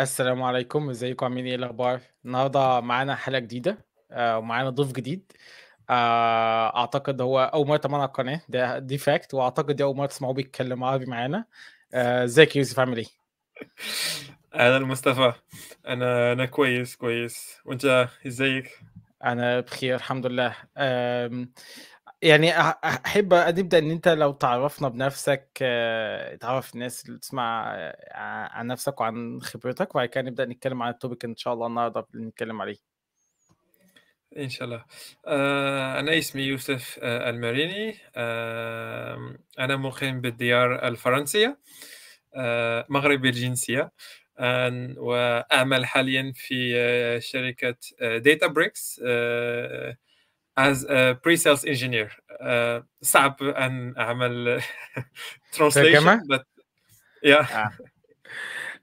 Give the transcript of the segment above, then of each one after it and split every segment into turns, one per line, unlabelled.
السلام عليكم ازيكم عاملين ايه الاخبار النهارده معانا حلقه جديده آه، ومعانا ضيف جديد آه، اعتقد هو اول مره تمنع على القناه ده دي فاكت واعتقد دي اول مره تسمعوه بيتكلم عربي معانا آه، ازيك يا يوسف عامل ايه اهلا مصطفى انا انا كويس كويس وانت ازيك انا بخير الحمد لله يعني احب نبدا ان انت لو تعرفنا بنفسك آه، تعرف الناس اللي تسمع آه، عن نفسك وعن خبرتك وبعد كده نبدا نتكلم عن التوبيك ان شاء الله النهارده اللي نتكلم عليه ان شاء
الله آه، انا اسمي يوسف المريني انا مقيم بالديار الفرنسيه مغربي الجنسيه واعمل حاليا في شركه داتا بريكس as a pre-sales engineer uh, صعب ان اعمل
translation but yeah آه.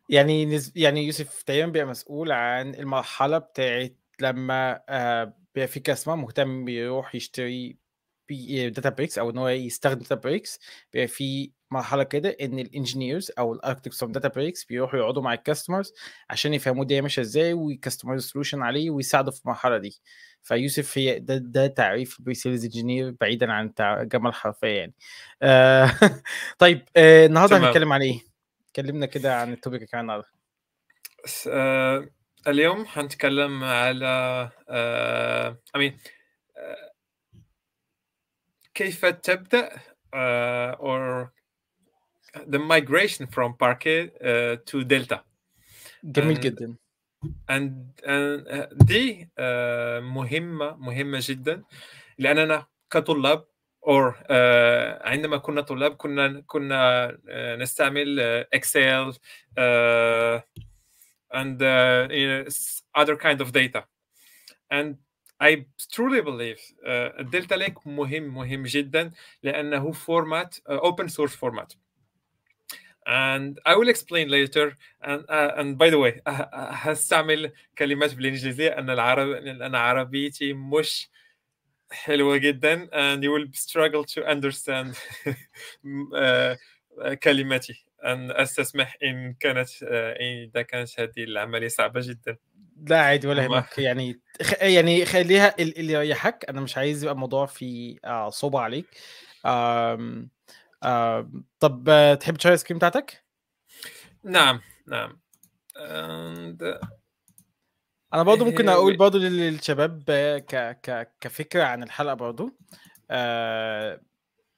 يعني نز... يعني يوسف تقريبا بيبقى مسؤول عن المرحله بتاعت لما آه، بيبقى في كاستمر مهتم بيروح يشتري داتا بريكس او ان هو يستخدم داتا بريكس بيبقى في مرحله كده ان الانجينيرز او الاركتكس اوف داتا بريكس بيروحوا يقعدوا مع الكاستمرز عشان يفهموا الدنيا ماشيه ازاي ويكستمايز سولوشن عليه ويساعدوا في المرحله دي فيوسف هي ده, ده تعريف البري سيلز انجينير بعيدا عن الجامعه الحرفيه يعني آه طيب آه النهارده هنتكلم عن ايه؟ كلمنا كده عن التوبيك كان النهارده
آه، اليوم هنتكلم على آه امين آه، كيف تبدا uh, or the migration from Parquet uh, to Delta. جميل جدا. and, دي مهمه مهمه جدا لاننا كطلاب or آه، عندما كنا طلاب كنا كنا آه، نستعمل اكسل آه، and other kind of data and I truly believe الدلتا Lake مهم مهم جدا لانه فورمات open source format and I will explain later and uh, and by the way هستعمل كلمات بالانجليزيه ان العرب لان عربيتي مش حلوه جدا and you will struggle to understand آه، كلماتي and استسمح ان كانت آه، اذا كانت هذه العمليه صعبه جدا
لا عادي ولا يهمك يعني خ... يعني خليها اللي يريحك انا مش عايز يبقى الموضوع في آه، صوبة عليك طب تحب تشاي الايس كريم بتاعتك؟
نعم نعم And...
انا برضه ممكن إيه، اقول برضه للشباب ك ك كفكره عن الحلقه برضه آه،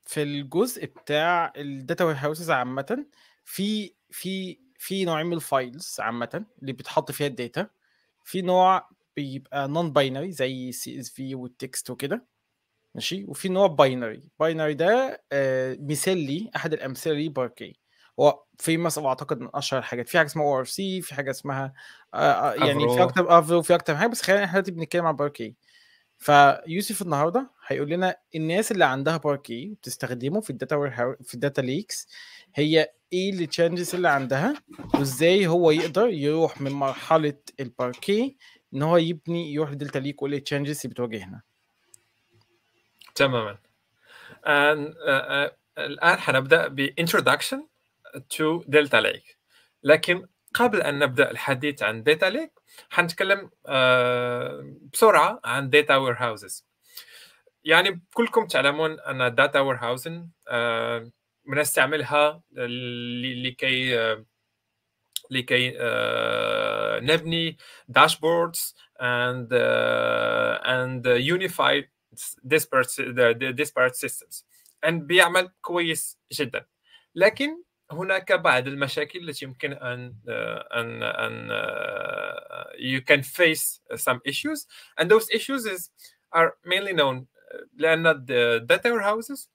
في الجزء بتاع الداتا وير هاوسز عامه في في في نوعين من الفايلز عامه اللي بتحط فيها الداتا في نوع بيبقى نون باينري زي سي اس في والتكست وكده ماشي وفي نوع باينري باينري ده آه، مثال لي احد الامثله لي باركي هو في مثلا اعتقد من اشهر الحاجات في حاجه اسمها او ار سي في حاجه اسمها آه، آه، يعني في اكتر افرو في اكتر حاجه بس خلينا احنا دلوقتي بنتكلم عن باركي فيوسف النهارده هيقول لنا الناس اللي عندها باركي بتستخدمه في الداتا في الداتا ليكس هي ايه التشالنجز اللي عندها وازاي هو يقدر يروح من مرحله الباركي ان هو يبني يروح للدلتا ليك وايه التشالنجز اللي بتواجهنا
تماما آه، آه، الان حنبدا بانتروداكشن تو دلتا ليك لكن قبل ان نبدا الحديث عن داتا ليك حنتكلم آه، بسرعه عن داتا وير هاوسز يعني كلكم تعلمون ان داتا وير هاوسن بنستعملها لكي لكي نبني داشبوردز اند اند يونيفايد disparate disparate systems and بيعمل كويس جدا لكن هناك بعض المشاكل التي يمكن ان ان ان you can face some issues and those issues is are mainly known لان the data warehouses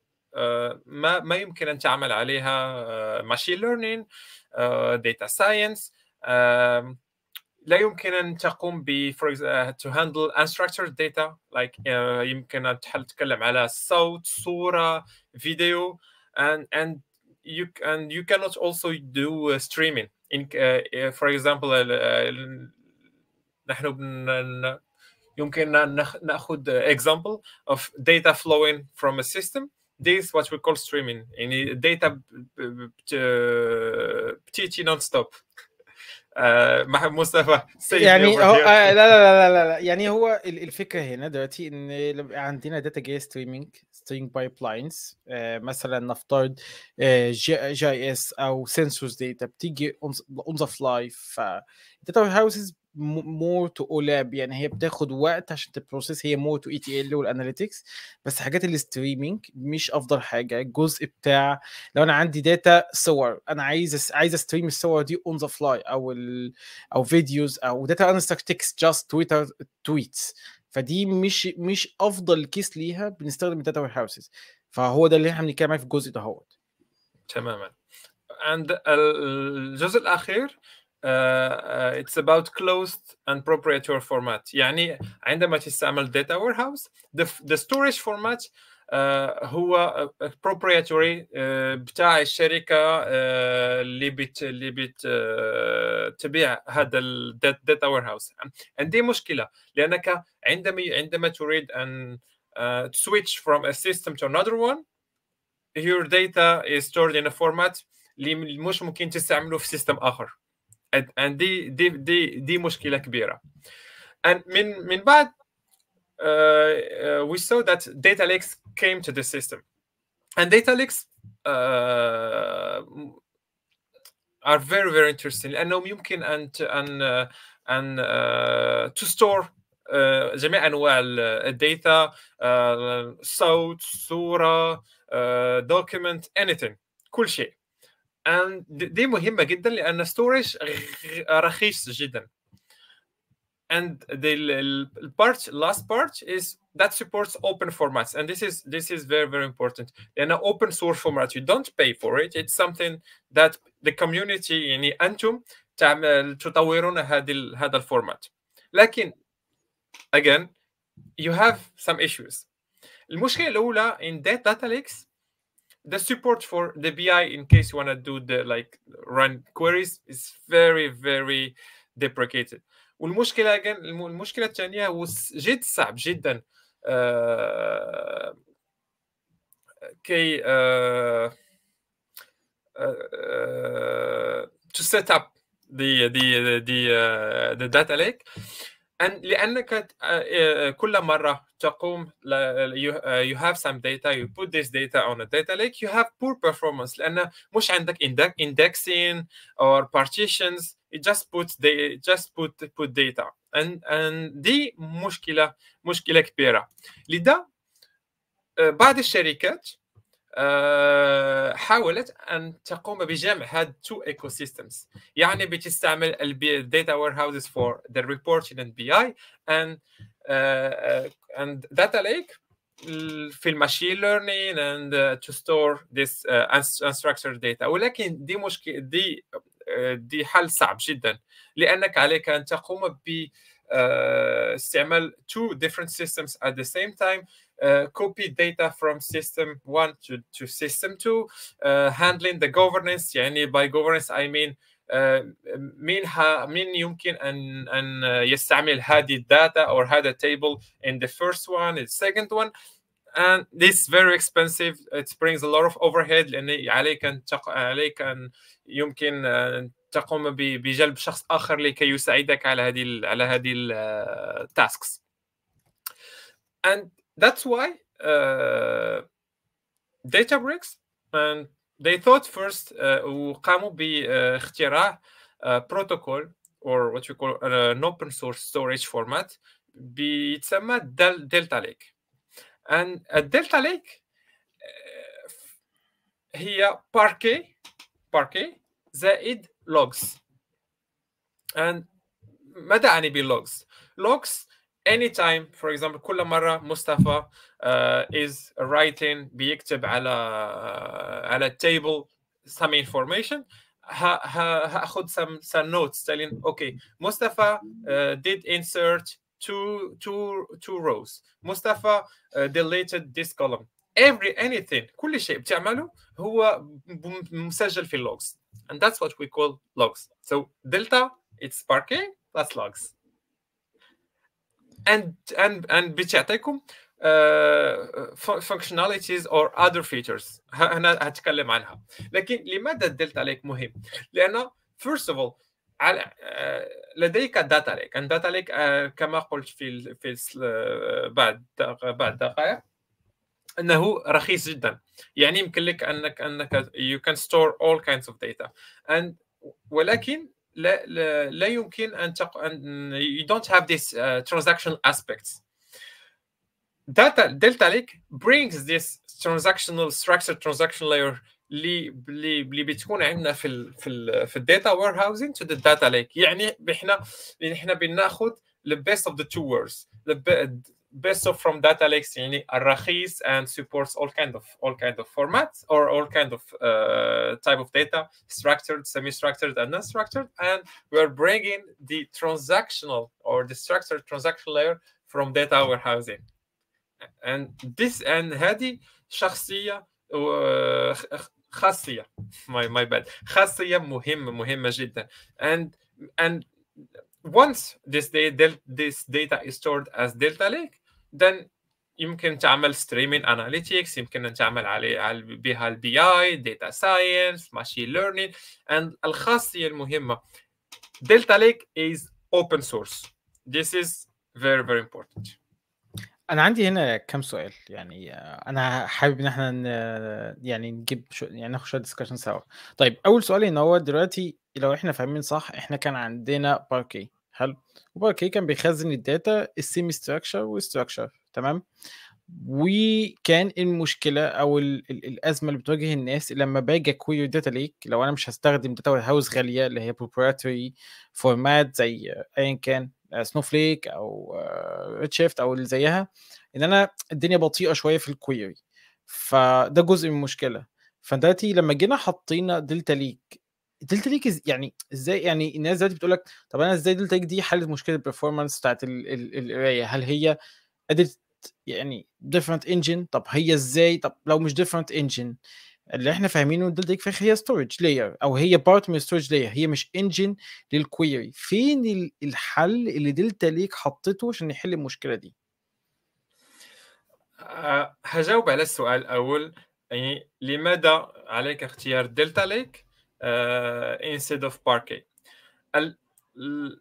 ما ما يمكن ان تعمل عليها machine learning data science لا يمكن ان تقوم ب for to handle unstructured data like uh, يمكن ان تتكلم على صوت صوره فيديو and and you and you cannot also do uh, streaming in uh, for example نحن بن يمكن ناخذ example of data flowing from a system this what we call streaming in data بتيجي non-stop آه، مع مصطفى سيد يعني هو آه لا, لا
لا لا لا يعني هو الفكره هنا دلوقتي ان عندنا داتا جاي ستريمينج سترينج بايب لاينز مثلا نفترض جي, جي اس او سنسورز داتا بتيجي اون ذا فلاي فالداتا هاوسز مور تو اولاب يعني هي بتاخد وقت عشان تبروسيس هي مور تو اي تي ال والاناليتكس بس حاجات الستريمينج مش افضل حاجه الجزء بتاع لو انا عندي داتا صور انا عايز عايز استريم الصور دي اون ذا فلاي او ال او فيديوز او داتا انستك تكست جاست تويتر تويتس فدي مش مش افضل كيس ليها بنستخدم الداتا وير هاوسز فهو ده اللي احنا بنتكلم في الجزء ده
تماما عند الجزء الاخير Uh, uh, it's about closed and proprietary format يعني عندما تستعمل data warehouse the, the storage format uh, هو proprietary بتاع الشركه اللي بت اللي بتبيع هذا الداتا وير هاوس عندي مشكله لانك عندما عندما تريد ان switch from a system to another one your data is stored in a format اللي مش ممكن تستعمله في سيستم اخر and دي دي دي دي مشكله كبيره and من من بعد uh, uh we saw that data lakes came to the system and data lakes uh, are very very interesting لانهم يمكن ان ان uh, ان uh, to store جميع انواع الداتا صوت صوره document anything كل شيء دي مهمه جدا لان ستورج رخيص جدا and the part last part is that supports open formats and this is this is very very important and an open source format you don't pay for it it's something that the community يعني انتم تعمل تطورون هذا هذا الفورمات لكن again you have some issues المشكله الاولى in data lakes the support for the BI in case you want to do the like run queries is very very deprecated والمشكله المشكله الثانيه هو جد صعب جدا آه كي آه آه to set up the the the the, uh, the data lake and لأنك كل مرة تقوم you have some data you put this data on a data lake you have poor performance لأن مش عندك indexing or partitions it just puts they just put put data and and دي مشكلة مشكلة كبيرة لذا بعض الشركات حاولت ان تقوم بجمع هاد تو ايكو سيستمز يعني بتستعمل الداتا وير هاوسز فور ذا ريبورتنج اند بي اي اند اند داتا ليك في الماشين ليرنينج اند تو ستور ذيس unstructured data ولكن دي مشكل دي دي حل صعب جدا لانك عليك ان تقوم ب استعمال two different systems at the same time uh, copy data from system one to, to system two, uh, handling the governance. And by governance I mean مين uh, ها and and ان uh, ان had هذه data or a table in the first one, the second one. And this very expensive. It brings a lot of overhead And عليك أن تق... عليك أن يمكن be تقوم بجلب شخص آخر لكي يساعدك على هذه على هذه التاسكس. Uh, and that's why uh, Databricks and they thought first uh, be uh, a uh, protocol or what we call an open source storage format be it's a بيتسمى Delta Lake and Delta Lake here هي باركي they id logs and any be logs logs anytime for example كل مرة مصطفى uh, is writing بيكتب على uh, على table some information ها, some some notes telling okay مصطفى uh, did insert two two two rows مصطفى uh, deleted this column every anything كل شيء بتعمله هو مسجل في logs and that's what we call logs so delta it's sparking that's logs and and and بتعطيكم فانكشناليتيز اور اذر فيتشرز هنا هتكلم عنها لكن لماذا الدلتا ليك مهم لان فيرست اوف اول على لديك داتا ليك ان داتا ليك كما قلت في في بعد بعد دقائق انه رخيص جدا يعني يمكن لك انك انك you can store all kinds of data and ولكن لا لا يمكن ان تق... ان you don't have this uh, transactional aspects data delta lake brings this transactional structure transaction layer اللي اللي اللي بتكون عندنا في ال في ال في الداتا وير هاوزين تو داتا ليك يعني احنا حنا بناخذ the best of the two worlds the best of from data lakes in الرخيص and supports all kind of all kind of formats or all kind of uh, type of data structured semi-structured and unstructured. and we're bringing the transactional or the structured transactional layer from data warehousing and this and هذه شخصية خاصية my my bad خاصية مهمة مهمة جدا and and once this data, this data is stored as delta lake, then يمكن تعمل ستريمين اناليتكس يمكن ان تعمل عليه بها البي اي داتا ساينس ماشين ليرنينج اند الخاصيه المهمه دلتا ليك از open source this is very very important
انا عندي هنا كام سؤال يعني آه، انا حابب ان احنا آه، يعني نجيب شو يعني ناخد شويه ديسكشن سوا طيب اول سؤال ان هو دلوقتي لو احنا فاهمين صح احنا كان عندنا باركي حلو وبعد كده كان بيخزن الداتا السيمي ستراكشر والستراكشر تمام وكان المشكله او الـ الـ الازمه اللي بتواجه الناس لما باجي اكوير داتا ليك لو انا مش هستخدم داتا هاوس غاليه اللي هي بروبريتري فورمات زي ايا كان سنوفليك او ريد شيفت او اللي زيها ان انا الدنيا بطيئه شويه في الكويري فده جزء من المشكله فدلوقتي لما جينا حطينا دلتا ليك دلتا ليك يعني ازاي يعني الناس دلوقتي بتقول لك طب انا ازاي دلتا ليك دي حلت مشكله البرفورمانس بتاعت القرايه هل هي قدرت يعني ديفرنت انجن طب هي ازاي طب لو مش ديفرنت انجن اللي احنا فاهمينه ان دلتا ليك في الاخر هي ستورج لاير او هي بارت من ستورج لاير هي مش انجن للكويري فين الحل اللي دلتا ليك حطته عشان يحل المشكله دي؟
آه، هجاوب على السؤال الاول يعني لماذا عليك اختيار دلتا ليك آه، instead of parquet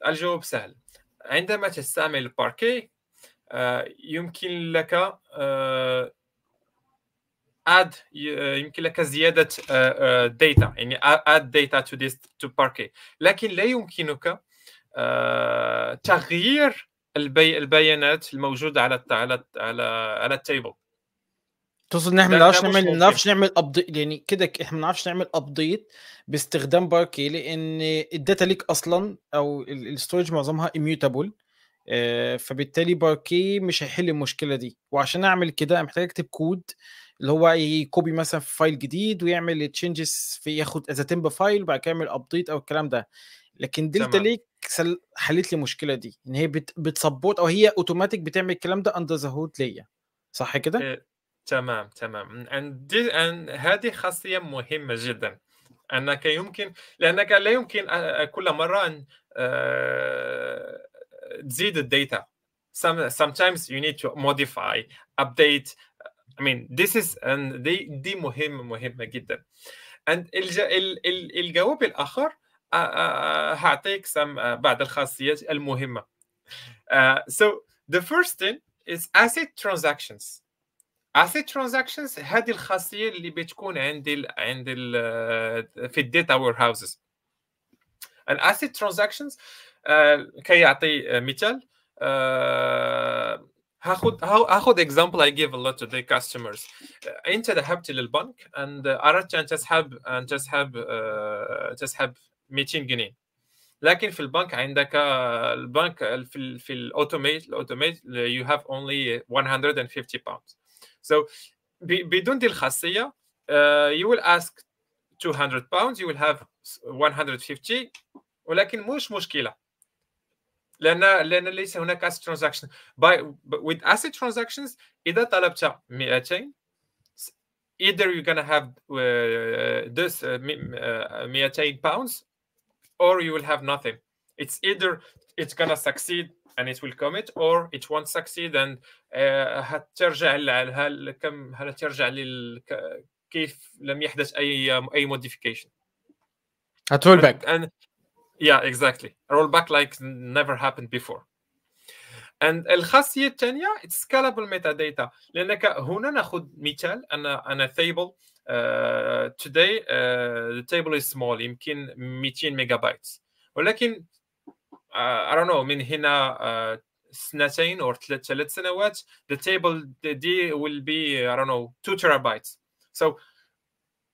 الجواب سهل عندما تستعمل الباركي آه، يمكن لك آه، add يمكن لك زيادة data يعني add data to this to parquet لكن لا يمكنك تغيير البيانات الموجودة على على على على التيبل
تقصد ان احنا ما نعرفش نعمل ما نعرفش نعمل ابديت يعني كده احنا ما نعرفش نعمل ابديت باستخدام باركي لان الداتا ليك اصلا او الاستورج معظمها اميوتابل آه، فبالتالي باركي مش هيحل المشكله دي وعشان اعمل كده محتاج اكتب كود اللي هو يكوبي مثلا في فايل جديد ويعمل تشينجز في ياخد اذا تمب فايل وبعد كده يعمل ابديت او الكلام ده لكن دلتا ليك حلت لي المشكله دي ان هي بتسبورت او هي اوتوماتيك بتعمل الكلام ده اندر ذا هود ليا صح كده؟ آه،
تمام تمام هذه خاصية مهمة جدا أنك يمكن لأنك لا يمكن كل مرة أن آه، تزيد الداتا Some, sometimes you need to modify update I mean this is and دي دي مهمة مهمة جدا and الج... ال... ال... الجواب الآخر آه، آه، هعطيك some بعض الخاصيات المهمة uh, so the first thing is asset transactions اسيت ترانزاكشنز هذه الخاصيه اللي بتكون عند ال عند ال آه، في الداتا وير هاوسز الاسيت ترانزاكشنز كي يعطي آه، مثال هاخذ آه، هاخذ example I give a lot to the customers. انت ذهبت للبنك and اردت ان تسحب ان تسحب تسحب 200 جنيه لكن في البنك عندك البنك في ال في الاوتوميت الاوتوميت you have only 150 باوند So بدون دي الخاصية uh, you will ask 200 pounds you will have 150 ولكن مش مشكلة لأن لأن ليس هناك asset transaction by with asset transactions إذا طلبت 200 either you're gonna have uh, this uh, 200 uh, pounds or you will have nothing it's either it's gonna succeed and it will commit or it won't succeed and uh, هترجع هل كم um, modification هترول باك and, and yeah exactly a rollback like never happened before and الخاصيه الثانيه it's scalable metadata لانك هنا ناخذ مثال انا انا table uh, today uh, the table is small يمكن 200 ميجا بايت ولكن I don't know من هنا سنتين or ثلاث سنوات the table D will be I don't know 2 terabytes so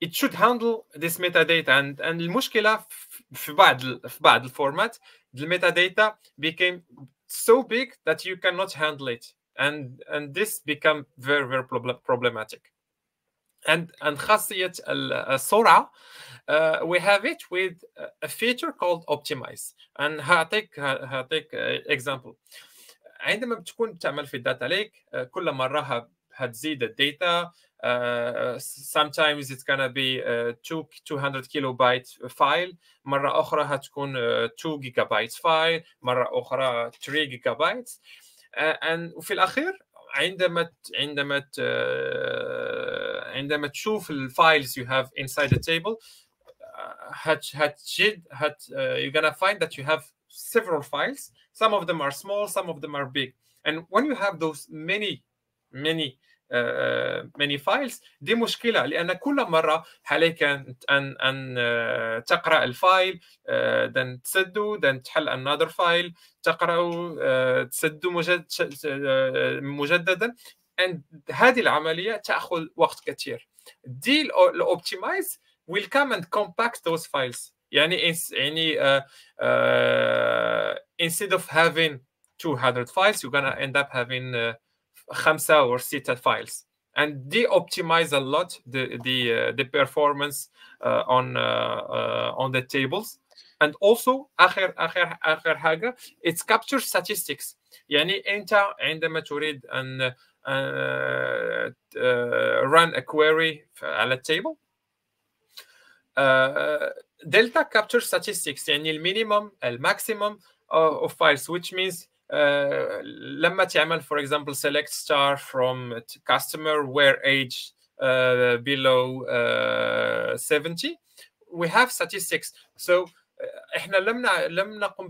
it should handle this metadata and and المشكله في بعض في بعض الفورمات الميتاداتا became so big that you cannot handle it and and this become very very problematic and and خاصيه السرعه uh, uh, uh, we have it with a feature called optimize and هعطيك هعطيك uh, example عندما بتكون تعمل في الداتا ليك كل مره هتزيد الداتا Uh, sometimes it's gonna be uh, two, 200 kilobyte file مرة أخرى هتكون uh, 2 gigabytes file مرة أخرى 3 gigabytes uh, and وفي الأخير عندما عندما عندما تشوف الفايلز you have inside the table هت هتجد هت you're gonna find that you have several files some of them are small some of them are big and when you have those many many uh, many files دي and لان كل مره عليك ان ان, أن uh, تقرا الفايل then uh, then تحل another file تقرا تسده مجد, مجددا and هذه العمليه تاخذ وقت كثير دي الاوبتمايز will come and compact those files يعني يعني uh, uh, instead of having 200 files you're gonna end up having uh, or ستة files and they optimize a lot the the uh, the performance uh, on uh, on the tables and also اخر اخر اخر حاجه it captures statistics يعني انت عندما تريد ان uh, uh, run a query على table. Uh, delta capture statistics the minimum, and maximum of files which means uh, لما for example select star from customer where age uh, below uh, 70 we have statistics so احنا لم لم نقم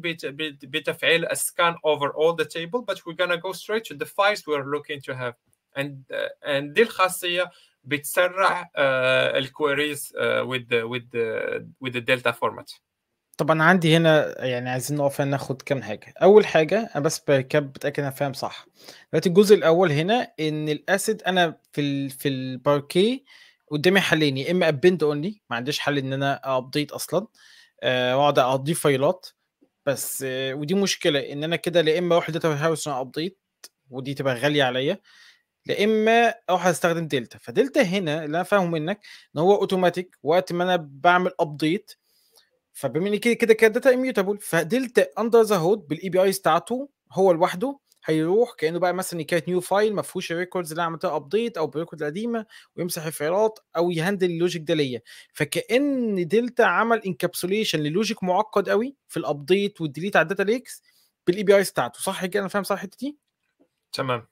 بتفعيل a scan over all the table but we're gonna go straight to the files we're looking to have and uh, and دي الخاصيه بتسرع uh, الكويريز uh, with the with the with the delta format
طبعا عندي هنا يعني عايزين نقف هنا ناخد كام حاجه اول حاجه انا بس بكب بتاكد انا فاهم صح دلوقتي الجزء الاول هنا ان الاسيد انا في الـ في الباركي قدامي حلين يا اما ابند اونلي ما عنديش حل ان انا ابديت اصلا آه، واقعد اقضي فايلات بس آه، ودي مشكله ان انا كده لا اما اروح داتا هاوس انا قضيت ودي تبقى غاليه عليا لا اما اروح استخدم دلتا فدلتا هنا اللي انا فاهمه منك ان هو اوتوماتيك وقت ما انا بعمل ابديت فبما ان كده كده كانت داتا اميوتابل فدلتا اندر ذا هود بالاي بي ايز بتاعته هو لوحده هيروح كانه بقى مثلا يكريت نيو فايل ما فيهوش الريكوردز اللي انا عملتها ابديت او بريكورد القديمه ويمسح الفايلات او يهندل اللوجيك ده ليا فكان دلتا عمل انكابسوليشن للوجيك معقد قوي في الابديت والديليت على الداتا ليكس بالاي بي ايز بتاعته صح كده انا فاهم صح الحته دي؟ تمام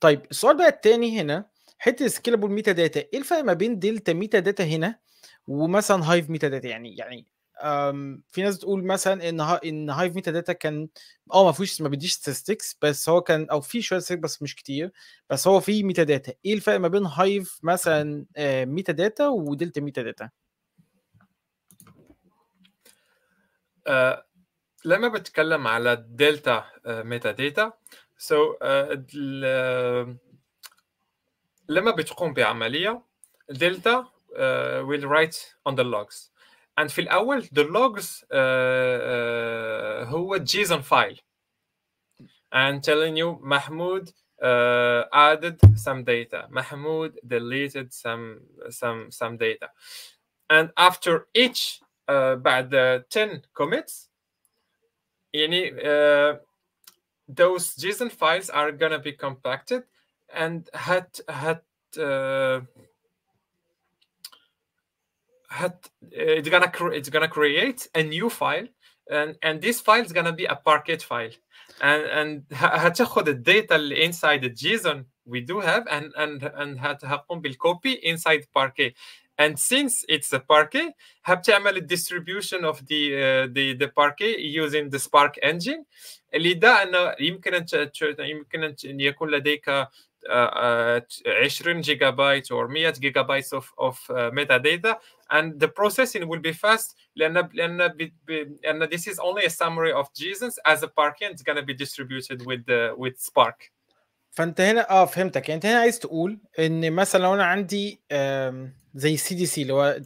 طيب السؤال بقى الثاني هنا حته سكيلابل ميتا داتا ايه الفرق ما بين دلتا ميتا داتا هنا ومثلا هايف ميتا داتا يعني يعني آمم، في ناس بتقول مثلا ان ها ان هايف ميتا داتا كان اه ما فيهوش ما بيديش ستاتستكس بس هو كان او في شويه ستاتستكس بس مش كتير بس هو في ميتا داتا ايه الفرق ما بين هايف مثلا آه، ميتا داتا ودلتا ميتا داتا؟
آه، لما بتكلم على دلتا آه، ميتا داتا سو لما بتقوم بعمليه دلتا ويل will write on the logs and في الاول the logs uh, uh, هو JSON file and telling you Mahmoud uh, added some data Mahmoud deleted some some some data and after each uh, بعد 10 commits يعني uh, those JSON files are gonna be compacted and had had uh, had, it's gonna it's gonna create a new file and and this file is gonna be a Parquet file and and هتاخد الداتا اللي inside the JSON we do have and and and هتقوم بالcopy inside Parquet and since it's a Parquet هبتعمل distribution of the uh, the the Parquet using the Spark engine اللي ده انه يمكن ان يمكن ان يكون لديك uh, uh, 20 جيجا or 100 gigabytes of of uh, metadata and the processing will be fast And this is only a summary of JSONs as a parkend it's gonna be distributed with the, with Spark
فانت هنا اه فهمتك يعني انت هنا عايز تقول ان مثلا لو انا عندي زي سي دي سي اللي هو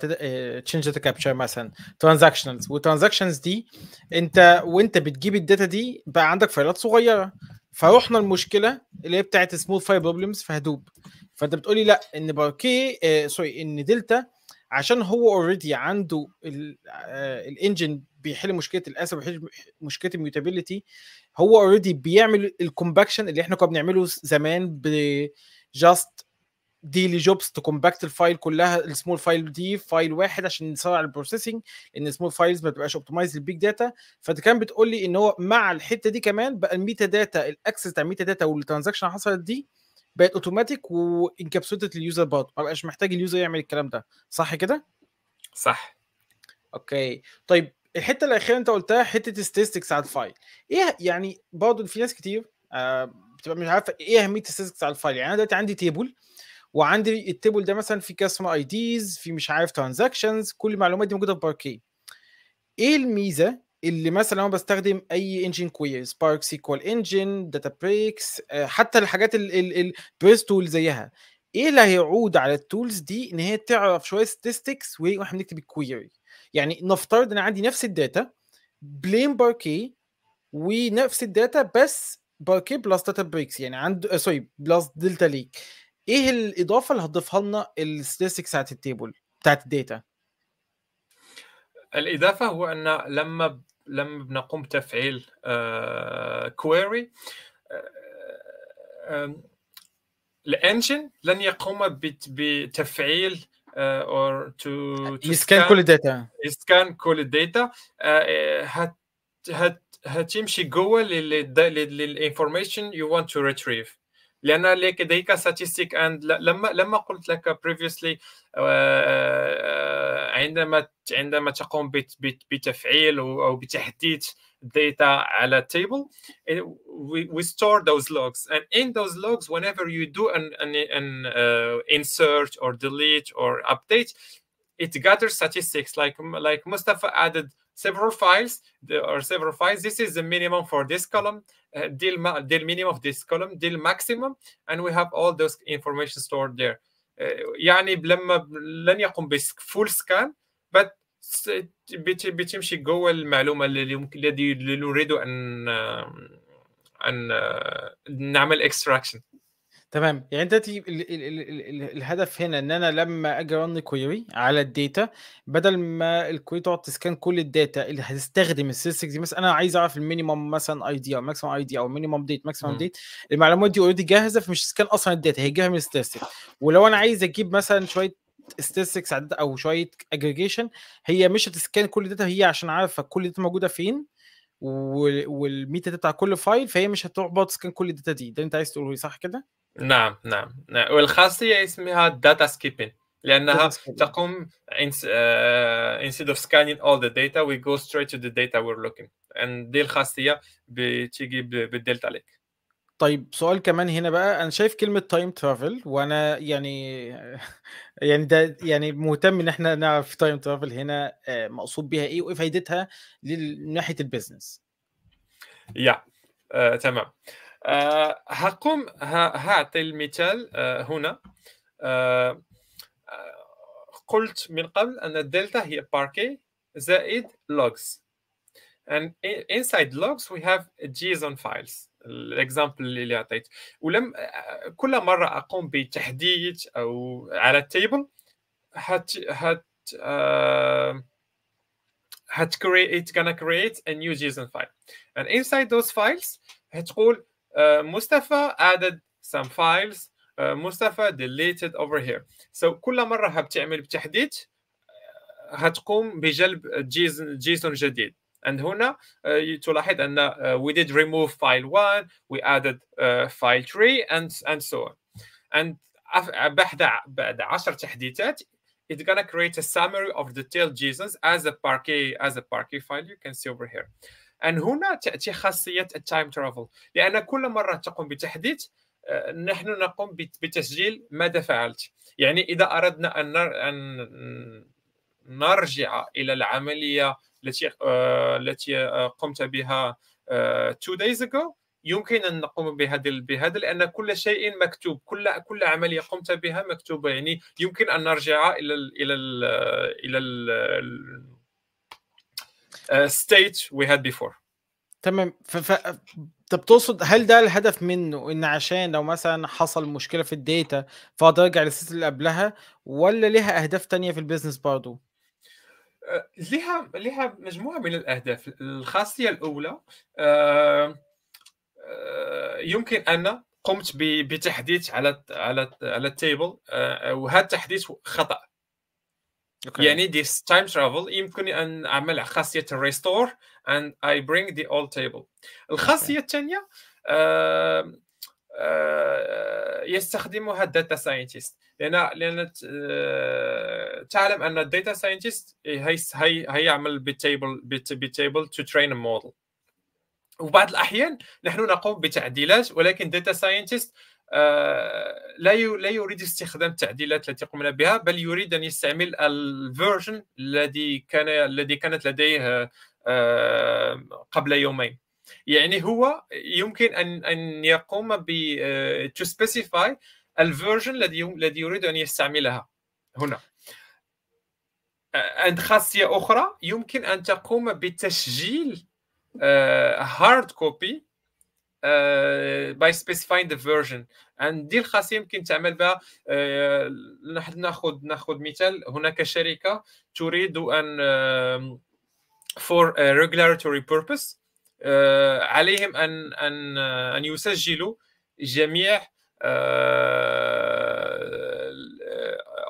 تشينج داتا كابتشر مثلا ترانزاكشنز والترانزاكشنز دي انت وانت بتجيب الداتا دي بقى عندك فايلات صغيره فروحنا المشكله اللي هي بتاعت سمول فايل بروبلمز في هدوب فانت بتقولي لا ان باركيه آه سوري ان دلتا عشان هو اوريدي عنده الانجن آه، بيحل مشكله الاسر بيحل مشكله الميوتابيلتي هو اوريدي بيعمل الكومباكشن اللي احنا كنا بنعمله زمان بجاست ديلي جوبز تكومباكت الفايل كلها السمول فايل دي فايل واحد عشان نسرع البروسيسنج ان السمول فايلز ما بتبقاش اوبتمايز للبيج داتا فده كان بتقول لي ان هو مع الحته دي كمان بقى الميتا داتا الاكسس بتاع الميتا داتا اللي حصلت دي بقت اوتوماتيك وانكابسوليتد اليوزر برضه ما بقاش محتاج اليوزر يعمل الكلام ده صح كده؟ صح اوكي طيب الحته الاخيره انت قلتها حته ستاتستكس على الفايل ايه يعني برضه في ناس كتير آه بتبقى مش عارفه ايه اهميه الستاتستكس على الفايل يعني انا دلوقتي عندي تيبل وعندي التيبل ده مثلا في كاستمر اي ديز في مش عارف ترانزاكشنز كل المعلومات دي موجوده في باركيه ايه الميزه اللي مثلا انا بستخدم اي انجن كويس سبارك سيكوال انجن داتا بريكس حتى الحاجات البريس تول زيها ايه اللي هيعود على التولز دي ان هي تعرف شويه ستاتستكس واحنا بنكتب الكويري يعني نفترض ان عندي نفس الداتا بلين باركي ونفس الداتا بس باركي بلس داتا بريكس يعني عنده سوري بلس دلتا ليك ايه الاضافه اللي هتضيفها لنا الستاتستكس بتاعت التيبل بتاعت الداتا
الاضافه هو ان لما لما بنقوم بتفعيل كويري الانجن لن يقوم بتفعيل اور تو يسكان كل الداتا يسكان كل الداتا هتمشي جوه للانفورميشن يو ونت تو ريتريف لان لديك statistics and لما لما قلت لك previously عندما عندما تقوم بتفعيل او بتحديد data على table we, we store those logs and in those logs whenever you do an, an, an insert or delete or update it gathers statistics like like mustafa added several files there are several files this is the minimum for this column deal deal minimum of this column deal maximum and we have all those information stored there يعني لما لن يقوم بفول سكان but بتمشي جوه المعلومه اللي الذي نريد ان ان نعمل اكستراكشن
تمام يعني انت ال ال ال الهدف هنا ان انا لما اجي رن كويري على الداتا بدل ما الكويري تقعد تسكان كل الداتا اللي هتستخدم السيستك دي مثلا انا عايز اعرف المينيمم مثلا اي دي او ماكسيمم اي دي او مينيمم ديت ماكسيمم ديت المعلومات دي اوريدي جاهزه فمش سكان اصلا الداتا هي جايه من الستاتستيك ولو انا عايز اجيب مثلا شويه statistics او شويه اجريجيشن هي مش هتسكان كل الداتا هي عشان عارفه كل الداتا موجوده فين والميتا داتا على كل فايل فهي مش هتقعد تسكان كل الداتا دي ده انت عايز تقوله صح كده؟
نعم نعم, نعم. والخاصيه اسمها داتا سكيبين لانها تقوم آه، instead of scanning all the data we go straight to the data we're looking and دي الخاصيه بتيجي بالدلتا ليك
طيب سؤال كمان هنا بقى انا شايف كلمه تايم ترافل وانا يعني يعني ده يعني مهتم ان احنا نعرف تايم ترافل هنا آه، مقصود بيها ايه وايه فايدتها من ناحيه البيزنس
يا yeah. uh, تمام آه، هقوم هأعطي المثال آه، هنا آه، قلت من قبل أن الدلتا هي باركي زائد logs and inside logs we have JSON files الاكزامبل اللي عطيت ولم كل مره اقوم بتحديد او على التيبل هت هت uh, هت create it's gonna create a new JSON file and inside those files هتقول Uh, Mustafa added some files uh, Mustafa deleted over here so كل مرة هبتعمل بتحديث هتقوم بجلب جيسون جديد and هنا uh, تلاحظ ان uh, we did remove file 1 we added uh, file 3 and and so on and بعد بعد 10 تحديثات it's gonna create a summary of detailed JSONs as a parquet as a parquet file you can see over here ان هنا تاتي خاصيه التايم ترافل لان كل مره تقوم بتحديث آه، نحن نقوم بتسجيل ماذا فعلت يعني اذا اردنا ان نرجع الى العمليه التي آه، التي آه، قمت بها 2 days ago يمكن ان نقوم بهذا بهذا لان كل شيء مكتوب كل كل عمليه قمت بها مكتوبه يعني يمكن ان نرجع الى الـ الى الـ الى الـ آه، state we had before
تمام ف... ف... طب تقصد هل ده الهدف منه ان عشان لو مثلا حصل مشكله في الداتا فاقدر ارجع للست اللي قبلها ولا ليها اهداف تانية في البيزنس برضه؟
آه، ليها ليها مجموعه من الاهداف الخاصيه الاولى آه، يمكن ان قمت بتحديث على على على التيبل وهذا التحديث خطا Okay. يعني this time travel يمكنني أن أعمل خاصية restore and I bring the old table. الخاصية okay. الثانية uh, uh, يستخدمها data scientist لأن لأن uh, تعلم أن data scientist هي هيعمل بالتيبل بالتيبل to train a model. وبعض الأحيان نحن نقوم بتعديلات ولكن data scientist آه، لا لا يريد استخدام التعديلات التي قمنا بها بل يريد ان يستعمل الفيرجن الذي كان الذي كانت لديه آه، آه، قبل يومين يعني هو يمكن ان ان يقوم ب تو سبيسيفاي الفيرجن الذي الذي يريد ان يستعملها هنا عند خاصيه اخرى يمكن ان تقوم بتسجيل هارد كوبي باي سبيسيفاين ذا فيرجن عند دي الخاصيه يمكن تعمل بها uh, آه، ناخذ ناخذ مثال هناك شركه تريد ان فور ريجولاتوري بيربس عليهم ان ان آه، ان يسجلوا جميع uh,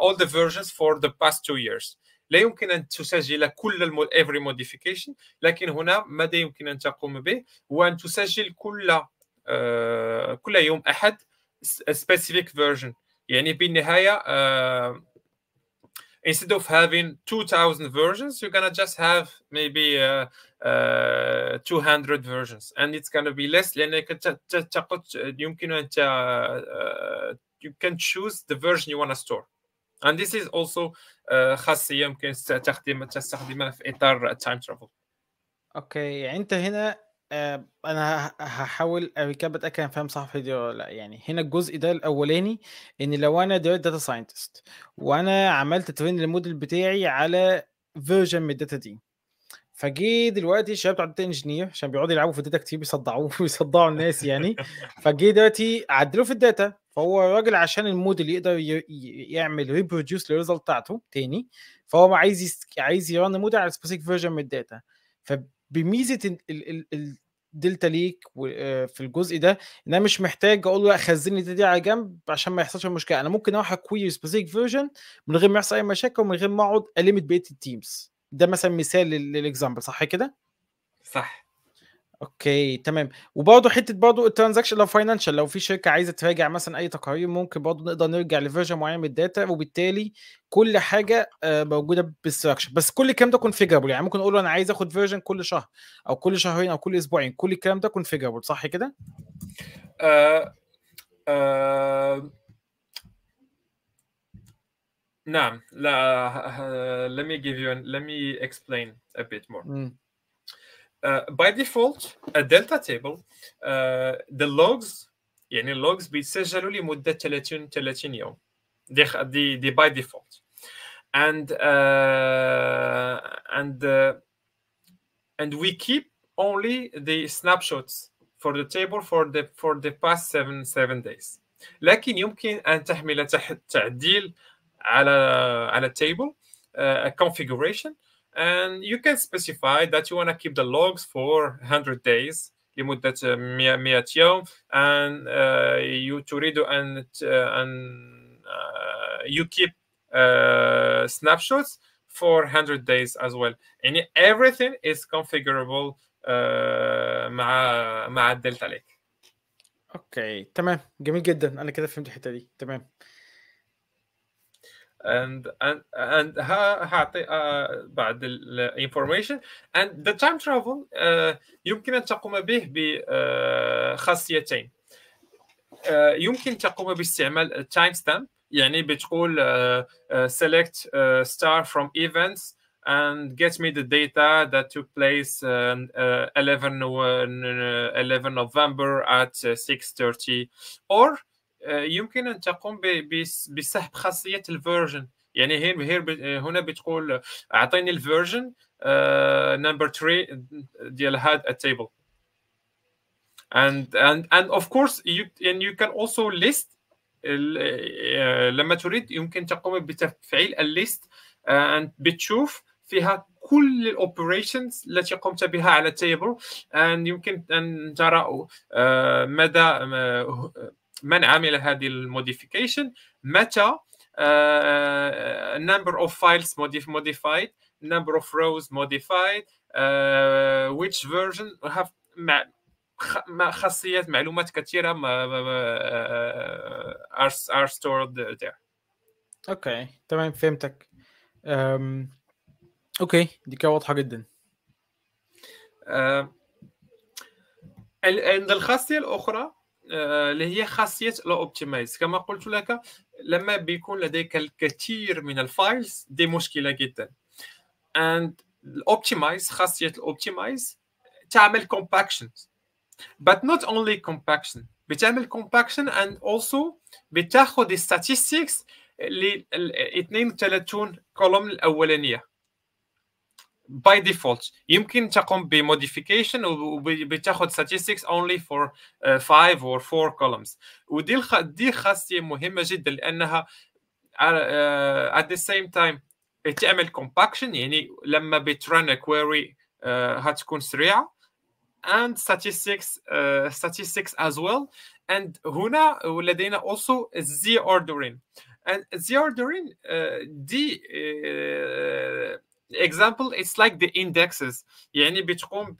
all the versions for the past two years لا يمكن ان تسجل كل المو... every modification لكن هنا ماذا يمكن ان تقوم به هو ان تسجل كل آه كل يوم احد specific version يعني بالنهايه instead of having 2000 versions you're gonna just have maybe uh, uh, 200 versions and it's gonna be less لانك تقعد يمكن ان you can choose the version you want to store and this is also uh, خاصيه يمكن تستخدمها تستخدمها في اطار التايم ترافل
اوكي يعني انت هنا آه، انا هحاول اريكاب اتاكد انا فاهم صح فيديو ولا لا يعني هنا الجزء ده الاولاني ان لو انا دلوقتي داتا ساينتست وانا عملت ترين للموديل بتاعي على فيرجن من الداتا دي فجي دلوقتي الشباب بتوع الداتا انجينير عشان بيقعدوا يلعبوا في الداتا كتير بيصدعوه بيصدعوا الناس يعني فجي دلوقتي عدلوا في الداتا فهو الراجل عشان الموديل يقدر يعمل ريبروديوس للريزلت بتاعته تاني فهو عايز عايز يران موديل على سبيسيفيك فيرجن من الداتا فبميزه الدلتا ليك آه، في الجزء ده ان انا مش محتاج اقول له خزن لي دي على جنب عشان ما يحصلش مشكله انا ممكن اروح اكوير سبيسيفيك فيرجن من غير ما يحصل اي مشاكل ومن غير ما اقعد اليمت بقيه التيمز ده مثلا مثال للاكزامبل صح كده؟ صح اوكي تمام وبرضه حته برضه الترانزكشن لو فاينانشال لو في شركه عايزه تراجع مثلا اي تقارير ممكن برضه نقدر نرجع لفيرجن معين من الداتا وبالتالي كل حاجه آه، موجوده بالستراكشر بس كل الكلام ده كونفيجربل يعني ممكن اقول له انا عايز اخد فيرجن كل شهر او كل شهرين او كل اسبوعين كل الكلام ده كونفيجربل صح كده؟
آه آه نعم لا let me give you let me explain a bit more م. باي ديفولت الدلتا تيبل ذا لوجز يعني اللوجز بيتسجلوا لمده 30 30 يوم دي دي, دي باي ديفولت and uh, and uh, and we keep only the snapshots for the table for the for the past seven seven days لكن يمكن ان تحمل تعديل على على table uh, configuration and you can specify that you want to keep the logs for 100 days لمدة 100 يوم and uh, you تريد أن uh, and, uh, you keep uh, snapshots for 100 days as well and everything is configurable uh, مع مع الدلتا ليك اوكي
تمام جميل جدا انا كده فهمت الحته دي تمام
and and and هعطي بعض الانفورميشن and the time travel uh, يمكن ان تقوم به بخاصيتين uh, uh, يمكن تقوم باستعمال التايم ستامب يعني بتقول select star from events and get me the data that took place um, 11 11 November at 6:30 or يمكن ان تقوم بسحب خاصيه الفيرجن يعني هنا هنا بتقول اعطيني الفيرجن نمبر آه، 3 ديال هذا التيبل and and and of course you and you can also list آه، لما تريد يمكن تقوم بتفعيل الليست آه، and بتشوف فيها كل الاوبريشنز التي قمت بها على التيبل and يمكن ان ترى مدى من عمل هذه الموديفيكيشن متى آه، number of files modified number of rows modified آه، which version have خاصيات معلومات كثيره آه، are ار stored there
اوكي تمام فهمتك اوكي دي كانت واضحه جدا
عند الخاصيه الاخرى آه، اللي هي خاصيه الاوبتمايز كما قلت لك لما بيكون لديك الكثير من الفايلز دي مشكله جدا and الاوبتمايز خاصيه الاوبتمايز تعمل كومباكشن but not only compaction بتعمل compaction and also بتاخد statistics لل 32 كولوم الاولانيه باي ديفولت يمكن تقوم بموديفيكيشن وبتاخذ statistics only for uh, 5 or 4 columns ودي دي خاصيه مهمه جدا لانها uh, at the same time تعمل compaction يعني لما بترن كويري uh, هتكون سريعه and statistics uh, statistics as well and هنا لدينا also z ordering and z ordering uh, دي uh, example it's like the indexes يعني بتقوم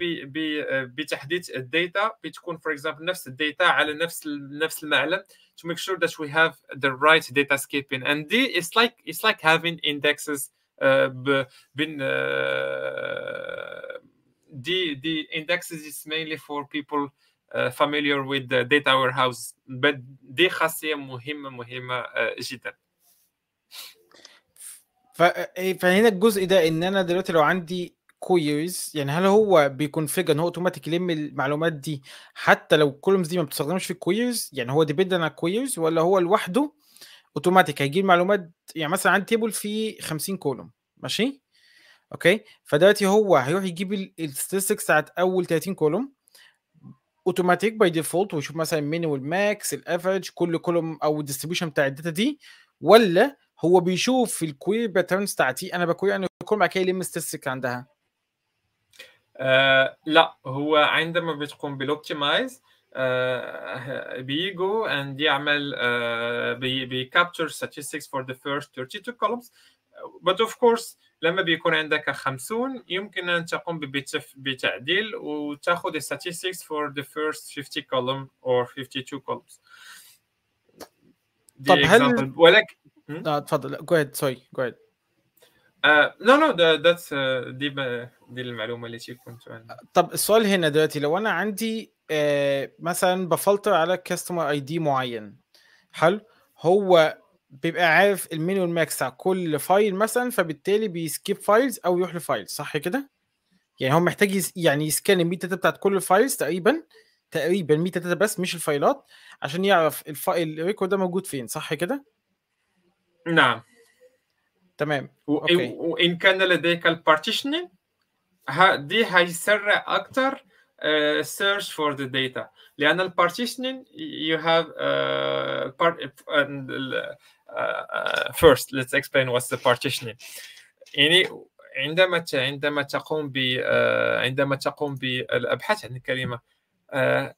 بتحديث الداتا بتكون for example نفس الداتا على نفس نفس المعلم to make sure that we have the right data skipping and it's like it's like having indexes uh, uh, the the indexes is mainly for people uh, familiar with the data warehouse but دي خاصية مهمة مهمة uh,
جدا إيه، فهنا الجزء ده ان انا دلوقتي لو عندي كويريز يعني هل هو بيكونفيجر ان هو اوتوماتيك يلم المعلومات دي حتى لو الكولومز دي ما بتستخدمش في الكويريز يعني هو ديبند على الكويريز ولا هو لوحده اوتوماتيك هيجيب معلومات يعني مثلا عندي تيبل فيه 50 كولوم ماشي اوكي فدلوقتي هو هيروح يجيب الستاتستكس بتاعت اول 30 كولوم اوتوماتيك باي ديفولت ويشوف مثلا مين والماكس الافرج كل كولوم او الديستريبيوشن بتاع الداتا دي ولا هو بيشوف الكوير باترنز تاعتي انا بكوي يعني كل ما كي يلم عندها
آه لا هو عندما بتقوم بالاوبتمايز آه بيجو اند يعمل آه كابتشر statistics فور ذا فيرست 32 columns but of course لما بيكون عندك 50 يمكن ان تقوم بتعديل وتاخذ statistics for the first 50 column or 52 columns.
طب هل ولكن Hmm? لا تفضل جو هيد سوري جو هيد
لا لا ذاتس دي دي المعلومه اللي كنت آه،
طب السؤال هنا دلوقتي لو انا عندي آه، مثلا بفلتر على كاستمر اي دي معين حلو هو بيبقى عارف المين والماكس على كل فايل مثلا فبالتالي بيسكيب فايلز او يروح لفايلز صح كده؟ يعني هو محتاج يعني يسكان الميتا داتا بتاعت كل الفايلز تقريبا تقريبا الميتا داتا بس مش الفايلات عشان يعرف الفايل الريكورد ده موجود فين صح كده؟ نعم تمام أوكي.
وان كان لديك البارتيشنين دي هيسرع اكثر آه، search for the data لان البارتيشنين you have بارت فيرست ليتس اكسبلين first let's explain what's the partitioning يعني عندما عندما تقوم ب آه، عندما تقوم بالابحاث عن الكلمه آه،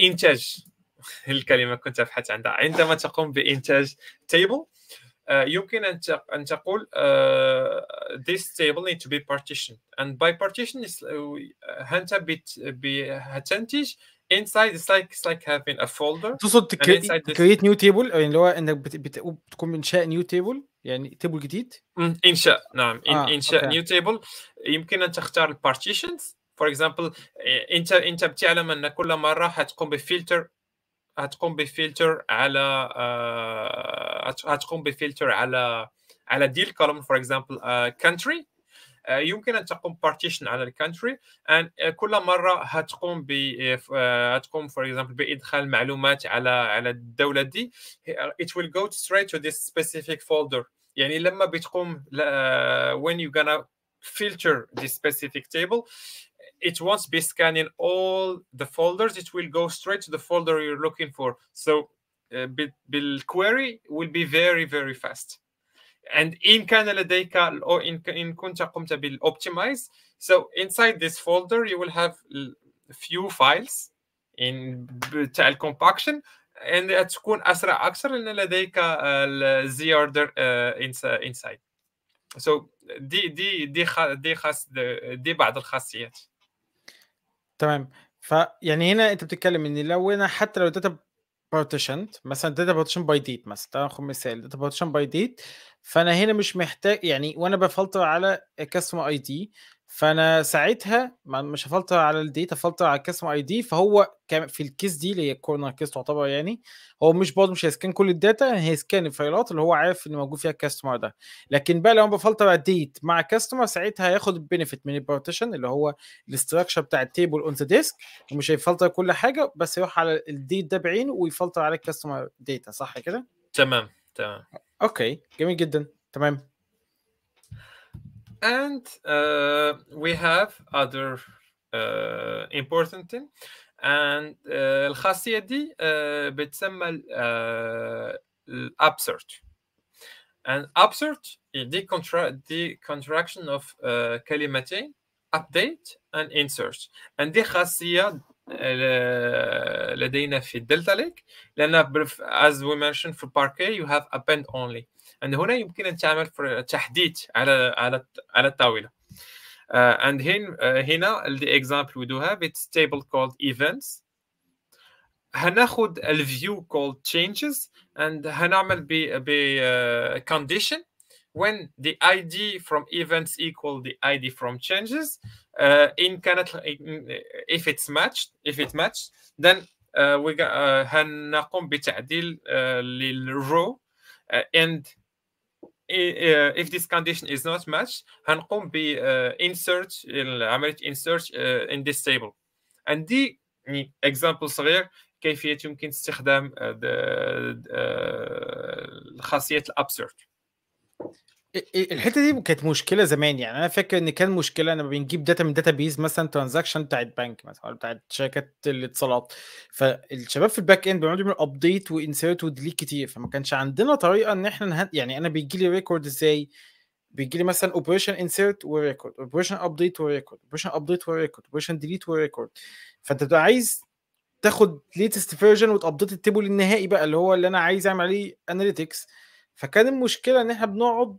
انتاج الكلمه كنت ابحث عنها عندما تقوم بانتاج تيبل آه، يمكن ان ان تقول آه، this table needs to be partitioned and by partition is هنت هتنتج inside it's like it's like having a folder تقصد create new
table يعني اللي هو انك بتقوم بانشاء new table يعني تيبل جديد
انشاء نعم آه، انشاء new table يمكن ان تختار partitions for example انت انت بتعلم ان كل مره حتقوم بفلتر هتقوم بفلتر على آه، هتقوم بفلتر على على ديل كولوم فور اكزامبل كانتري يمكن ان تقوم بارتيشن على الكانتري ان آه، كل مره هتقوم ب آه، هتقوم فور اكزامبل بادخال معلومات على على الدوله دي it will go straight to this specific folder يعني لما بتقوم when you gonna filter this specific table it won't be scanning all the folders. It will go straight to the folder you're looking for. So uh, query will be very, very fast. And in كان deka or in, in كنت be optimized. So inside this folder, you will have few files in تاع compaction, and asra أسرع أكثر لأن deka the order uh, uh, inside. So the دي دي the خاص دي بعض الخاصيات.
تمام فيعني هنا انت بتتكلم ان لو انا حتى لو داتا بارتيشن مثلا داتا بارتيشن باي ديت مثلا تعال ناخد مثال داتا بارتيشن باي ديت فانا هنا مش محتاج يعني وانا بفلتر على كاستمر اي دي فانا ساعتها مش هفلتر على الديتا فلتر على الكاستمر اي دي فهو في الكيس دي اللي هي الكورنر كيس تعتبر يعني هو مش برضه مش هيسكان كل الداتا هيسكان الفايلات اللي هو عارف ان موجود فيها الكاستمر ده لكن بقى لو انا بفلتر على الديت مع كاستمر ساعتها هياخد البنفيت من البارتيشن اللي هو الاستراكشر بتاع التيبل اون ذا ديسك ومش هيفلتر كل حاجه بس يروح على الديت ده بعينه ويفلتر على الكاستمر داتا صح كده؟
تمام تمام
اوكي جميل جدا تمام and
uh, we have other uh, important thing and uh, الخاصيه دي بتسمى and absurd uh, the, the contraction of كلمتين uh, update and insert and دي خاصيه لدينا في الدلتا ليك لان as we mentioned في الباركي you have append only and هنا يمكن ان تعمل تحديث على على على الطاوله uh, and هنا uh, هنا the example we do have it's table called events هناخد الفيو called changes and هنعمل ب ب uh, condition when the ID from events equal the ID from changes uh, in cannot uh, if it's matched, if it matched, then uh, we uh, هنقوم بتعديل uh, للرو. للrow uh, and uh, if this condition is not matched هنقوم ب insert عملية insert in this table and the example صغير كيفية يمكن استخدام the خاصية الابسورد
الحته دي كانت مشكله زمان يعني انا فاكر ان كان مشكله لما بنجيب داتا من داتا بيز مثلا ترانزاكشن بتاعت بنك مثلا ولا بتاعت شركات الاتصالات فالشباب في الباك اند بيقعدوا يعملوا ابديت وانسيرت وديليت كتير فما كانش عندنا طريقه ان احنا نهد... يعني انا بيجي لي ريكورد ازاي بيجي لي مثلا اوبريشن انسيرت وريكورد اوبريشن ابديت وريكورد اوبريشن ابديت وريكورد اوبريشن ديليت وريكورد فانت بتبقى عايز تاخد ليتست فيرجن وتابديت التيبل النهائي بقى اللي هو اللي انا عايز اعمل عليه اناليتكس فكان المشكله ان احنا بنقعد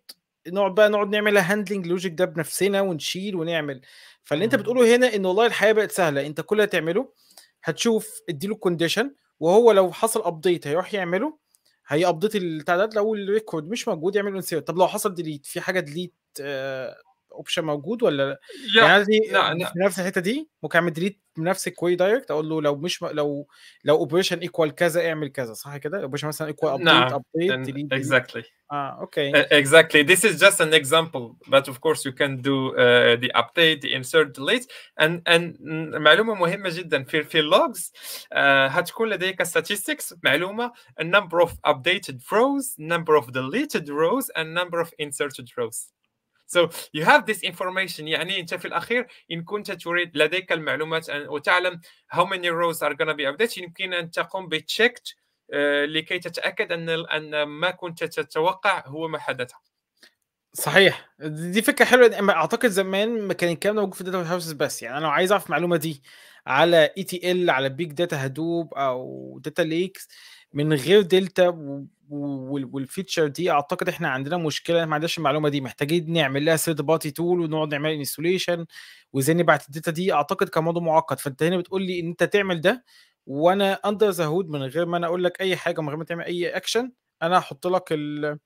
نقعد بقى نقعد نعمل هاندلنج لوجيك ده بنفسنا ونشيل ونعمل فاللي انت بتقوله هنا ان والله الحياه بقت سهله انت كل اللي هتعمله هتشوف اديله كونديشن وهو لو حصل ابديت هيروح يعمله هي ابديت التعداد لو الريكورد مش موجود يعمل انسيرت طب لو حصل ديليت في حاجه ديليت اوبشن موجود ولا لا يعني قصدي في نفس الحته دي ممكن اعمل ديليت بنفس الكوي دايركت اقول له لو مش م... لو لو اوبريشن ايكوال كذا اعمل كذا صح كده اوبريشن مثلا ايكوال ابديت ابديت اكزاكتلي اه اوكي
اكزاكتلي ذيس از جاست ان اكزامبل بس اوف كورس يو كان دو ذا ابديت ذا انسرت ديليت اند اند معلومه مهمه جدا في في اللوجز آه، uh, هتكون لديك statistics معلومه النمبر اوف updated rows number of deleted rows and number of inserted rows So you have this information يعني أنت في الأخير إن كنت تريد لديك المعلومات وتعلم how many rows are going to be updated يمكن أن تقوم uh, لكي تتأكد أن أن ما كنت تتوقع هو ما حدث
صحيح دي فكره حلوه اعتقد زمان ما كان الكلام ده موجود في الداتا هاوسز بس يعني انا لو عايز اعرف المعلومه دي على اي تي ال على بيج داتا هدوب او داتا ليكس من غير دلتا والفيتشر دي اعتقد احنا عندنا مشكله ما عندناش المعلومه دي محتاجين نعمل لها سيرت بارتي تول ونقعد نعمل انستوليشن وازاي نبعت الداتا دي اعتقد كان موضوع معقد فانت هنا بتقول لي ان انت تعمل ده وانا اندر ذا هود من غير ما انا اقول لك اي حاجه من غير ما تعمل اي اكشن انا هحط لك ال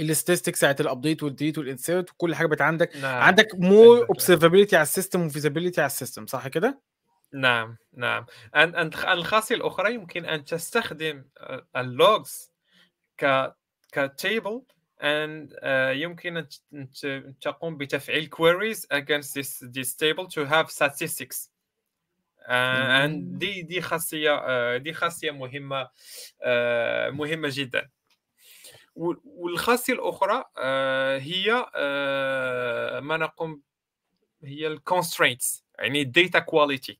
الستاتستكس ساعه الابديت والديت والانسيرت وكل حاجه بقت عندك نعم. عندك مور اوبسرفابيلتي على السيستم وفيزابيلتي على السيستم صح كده؟
نعم نعم أن الخاصية الأخرى يمكن أن تستخدم آه، اللوجز ك كتيبل and آه، يمكن أن تقوم بتفعيل queries against this, this table to have statistics آه، and دي دي خاصية دي خاصية مهمة مهمة جدا والخاصية الأخرى هي ما نقوم هي الكونسترينتس يعني الداتا كواليتي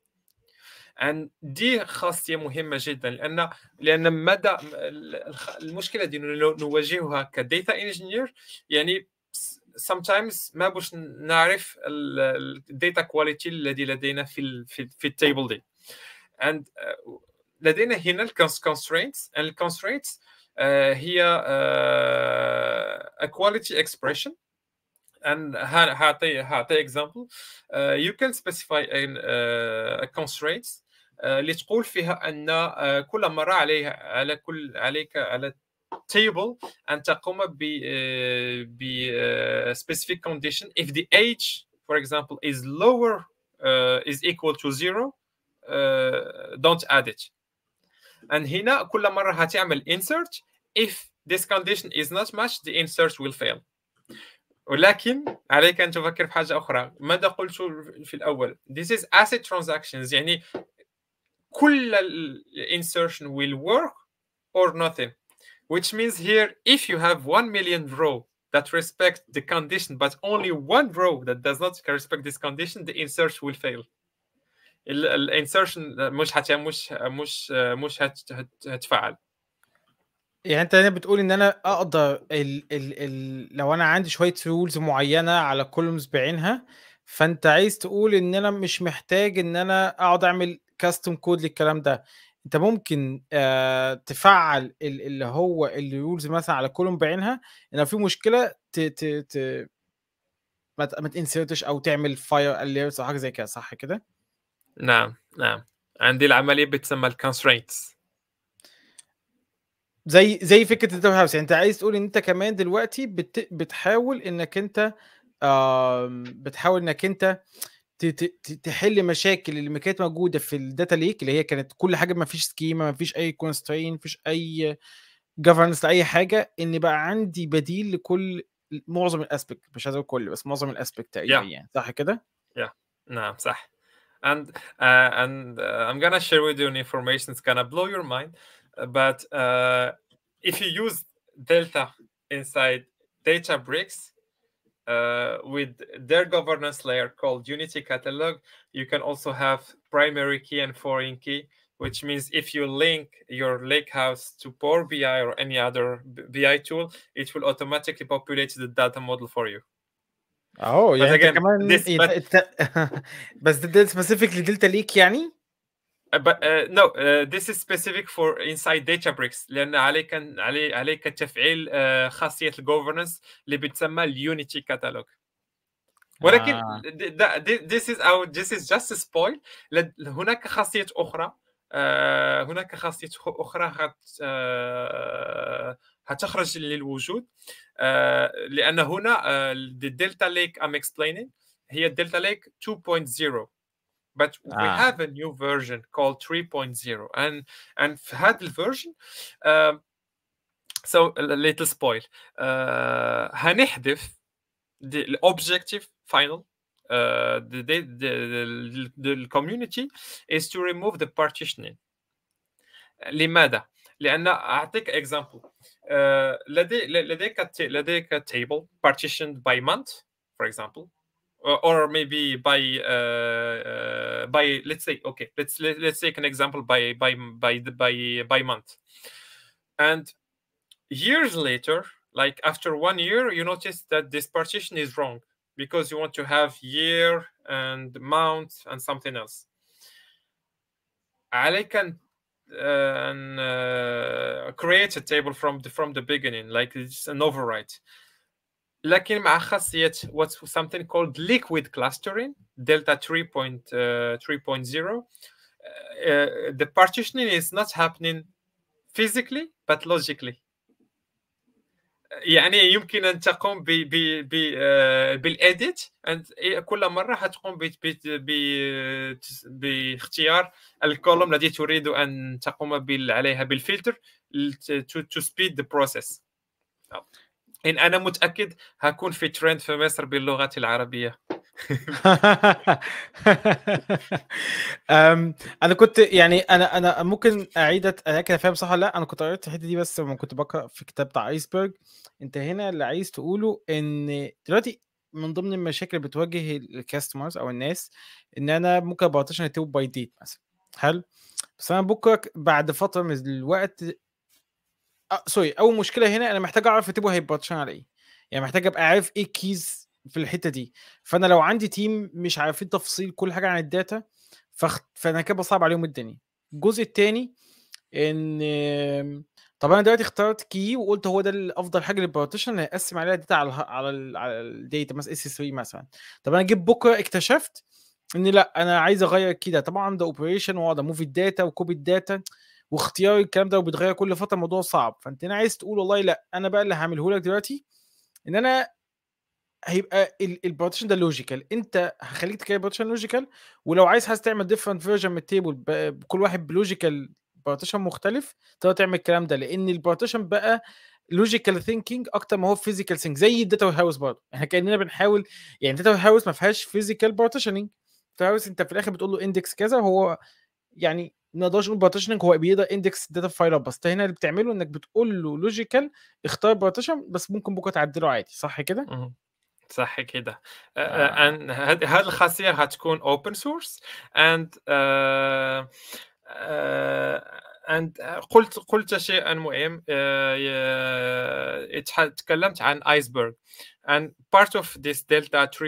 عن دي خاصيه مهمه جدا لان لان مدى المشكله دي نواجهها كديتا انجينير يعني sometimes ما باش نعرف الديتا كواليتي الذي لدينا في الـ في التيبل دي and uh, لدينا هنا الكونسترينتس and الكونسترينتس uh, آه، هي uh, a quality expression and هعطي هعطي example uh, you can specify an, uh, a constraint اللي تقول فيها ان كل مره عليه على كل عليك على table ان تقوم ب ب specific condition if the age for example is lower uh, is equal to zero uh, don't add it and هنا كل مره هتعمل insert if this condition is not matched the insert will fail ولكن عليك ان تفكر في حاجه اخرى ماذا قلت في الاول this is asset transactions يعني كل الانسرشن will work or nothing which means here if you have 1 million row that respect the condition but only one row that does not respect this condition the insert will fail الانسرشن مش حتى مش مش مش هتفعل
يعني انت هنا بتقول ان انا اقدر ال ال الـ لو انا عندي شويه رولز معينه على كولومز بعينها فانت عايز تقول ان انا مش محتاج ان انا اقعد اعمل كاستم كود للكلام ده انت ممكن آه، تفعل اللي هو الرولز مثلا على كولوم بعينها ان لو في مشكله ت ت ت ما, ما تنسرتش او تعمل فاير اليرت او حاجه زي كده صح كده؟
نعم نعم عندي العمليه بتسمى الكونسترينتس
زي زي فكره الداتا هاوس يعني انت عايز تقول ان انت كمان دلوقتي بت بتحاول انك انت آه بتحاول انك انت تحل مشاكل اللي كانت موجوده في الداتا ليك اللي هي كانت كل حاجه ما فيش سكيما ما فيش اي كونسترين ما فيش اي جفرنس لاي حاجه ان بقى عندي بديل لكل معظم الاسبكت مش عايز اقول كل بس معظم الاسبكت تقريبا yeah. يعني صح كده؟ yeah.
نعم صح and uh, and uh, I'm gonna share with you an information that's gonna blow your mind. But uh, if you use Delta inside Databricks, uh, with their governance layer called Unity Catalog, you can also have primary key and foreign key, which means if you link your lakehouse to Power BI or any other BI tool, it will automatically populate the data model for you.
Oh, yeah. again, this, but... انت كمان بس ده specifically دلتا ليك
Uh, but uh, no uh, this is specific for inside Databricks لان عليك علي عليك تفعيل uh, خاصيه الجوفرنس اللي بتسمى اليونيتي كاتالوج
ولكن آه.
this is او this is just a spoil هناك خاصيه اخرى uh, هناك خاصيه اخرى هت, uh, هتخرج للوجود uh, لان هنا uh, Delta Lake I'm explaining هي Delta Lake 2.0 but ah. we have a new version called 3.0 and and had the version um, so a little spoil uh, هنحذف the objective final uh, the, the, the, the community is to remove the partitioning لماذا؟ لان اعطيك اكزامبل uh, لدي لديك لديك table partitioned by month for example or, maybe by uh, uh, by let's say okay let's let, us let us take an example by by by by by month and years later like after one year you notice that this partition is wrong because you want to have year and month and something else I can uh, and, uh, create a table from the from the beginning like it's an overwrite. لكن مع خاصيه what's something called liquid clustering delta 3.3.0 uh, the partitioning is not happening physically but logically يعني يمكن ان تقوم ب ب ب بالاديت كل مره حتقوم ب ب باختيار الكولوم التي تريد ان تقوم عليها بالفلتر to, to speed the process ان انا متاكد هكون في ترند في مصر باللغه العربيه
انا كنت يعني انا انا ممكن اعيد اتاكد فاهم صح ولا لا انا كنت قريت الحته دي بس لما كنت بقرا في كتاب بتاع ايسبرج انت هنا اللي عايز تقوله ان دلوقتي من ضمن المشاكل اللي بتواجه الكاستمرز او الناس ان انا ممكن ابقى باي ديت مثلا حلو بس انا بكره بعد فتره من الوقت أه سوري اول مشكله هنا انا محتاج اعرف التيبو هيبقى على ايه يعني محتاج ابقى عارف ايه الكيز في الحته دي فانا لو عندي تيم مش عارفين تفصيل كل حاجه عن الداتا فخ... فانا كده بصعب عليهم الدنيا الجزء الثاني ان طب انا دلوقتي اخترت كي وقلت هو ده الافضل حاجه للبارتيشن اللي هقسم عليها الداتا على على على الداتا مثلا اس 3 مثلا طب انا جيت بكره اكتشفت ان لا انا عايز اغير الكي ده طبعا ده اوبريشن واقعد اموف الداتا وكوبي الداتا واختياري الكلام ده وبيتغير كل فتره الموضوع صعب فانت هنا عايز تقول والله لا انا بقى اللي هعمله لك دلوقتي ان انا هيبقى البارتيشن ده لوجيكال انت هخليك تكتب بارتيشن لوجيكال ولو عايز عايز تعمل ديفرنت فيرجن من التيبل كل واحد بلوجيكال بارتيشن مختلف تقدر تعمل الكلام ده لان البارتيشن بقى لوجيكال ثينكينج اكتر ما هو فيزيكال ثينك زي الداتا هاوس برضه احنا كاننا بنحاول يعني الداتا هاوس ما فيهاش فيزيكال بارتيشننج الداتا هاوس انت في الاخر بتقول له اندكس كذا هو يعني ما نقدرش نقول بارتيشننج هو بيقدر اندكس الداتا فايل بس انت هنا اللي بتعمله انك بتقول له لوجيكال اختار بارتيشن بس ممكن بكره تعدله عادي صح كده؟
صح كده آه. هذه الخاصيه هتكون اوبن سورس اند أنت قلت قلت شيئا مهم تكلمت عن ايسبرغ and part of this delta 3.0 uh,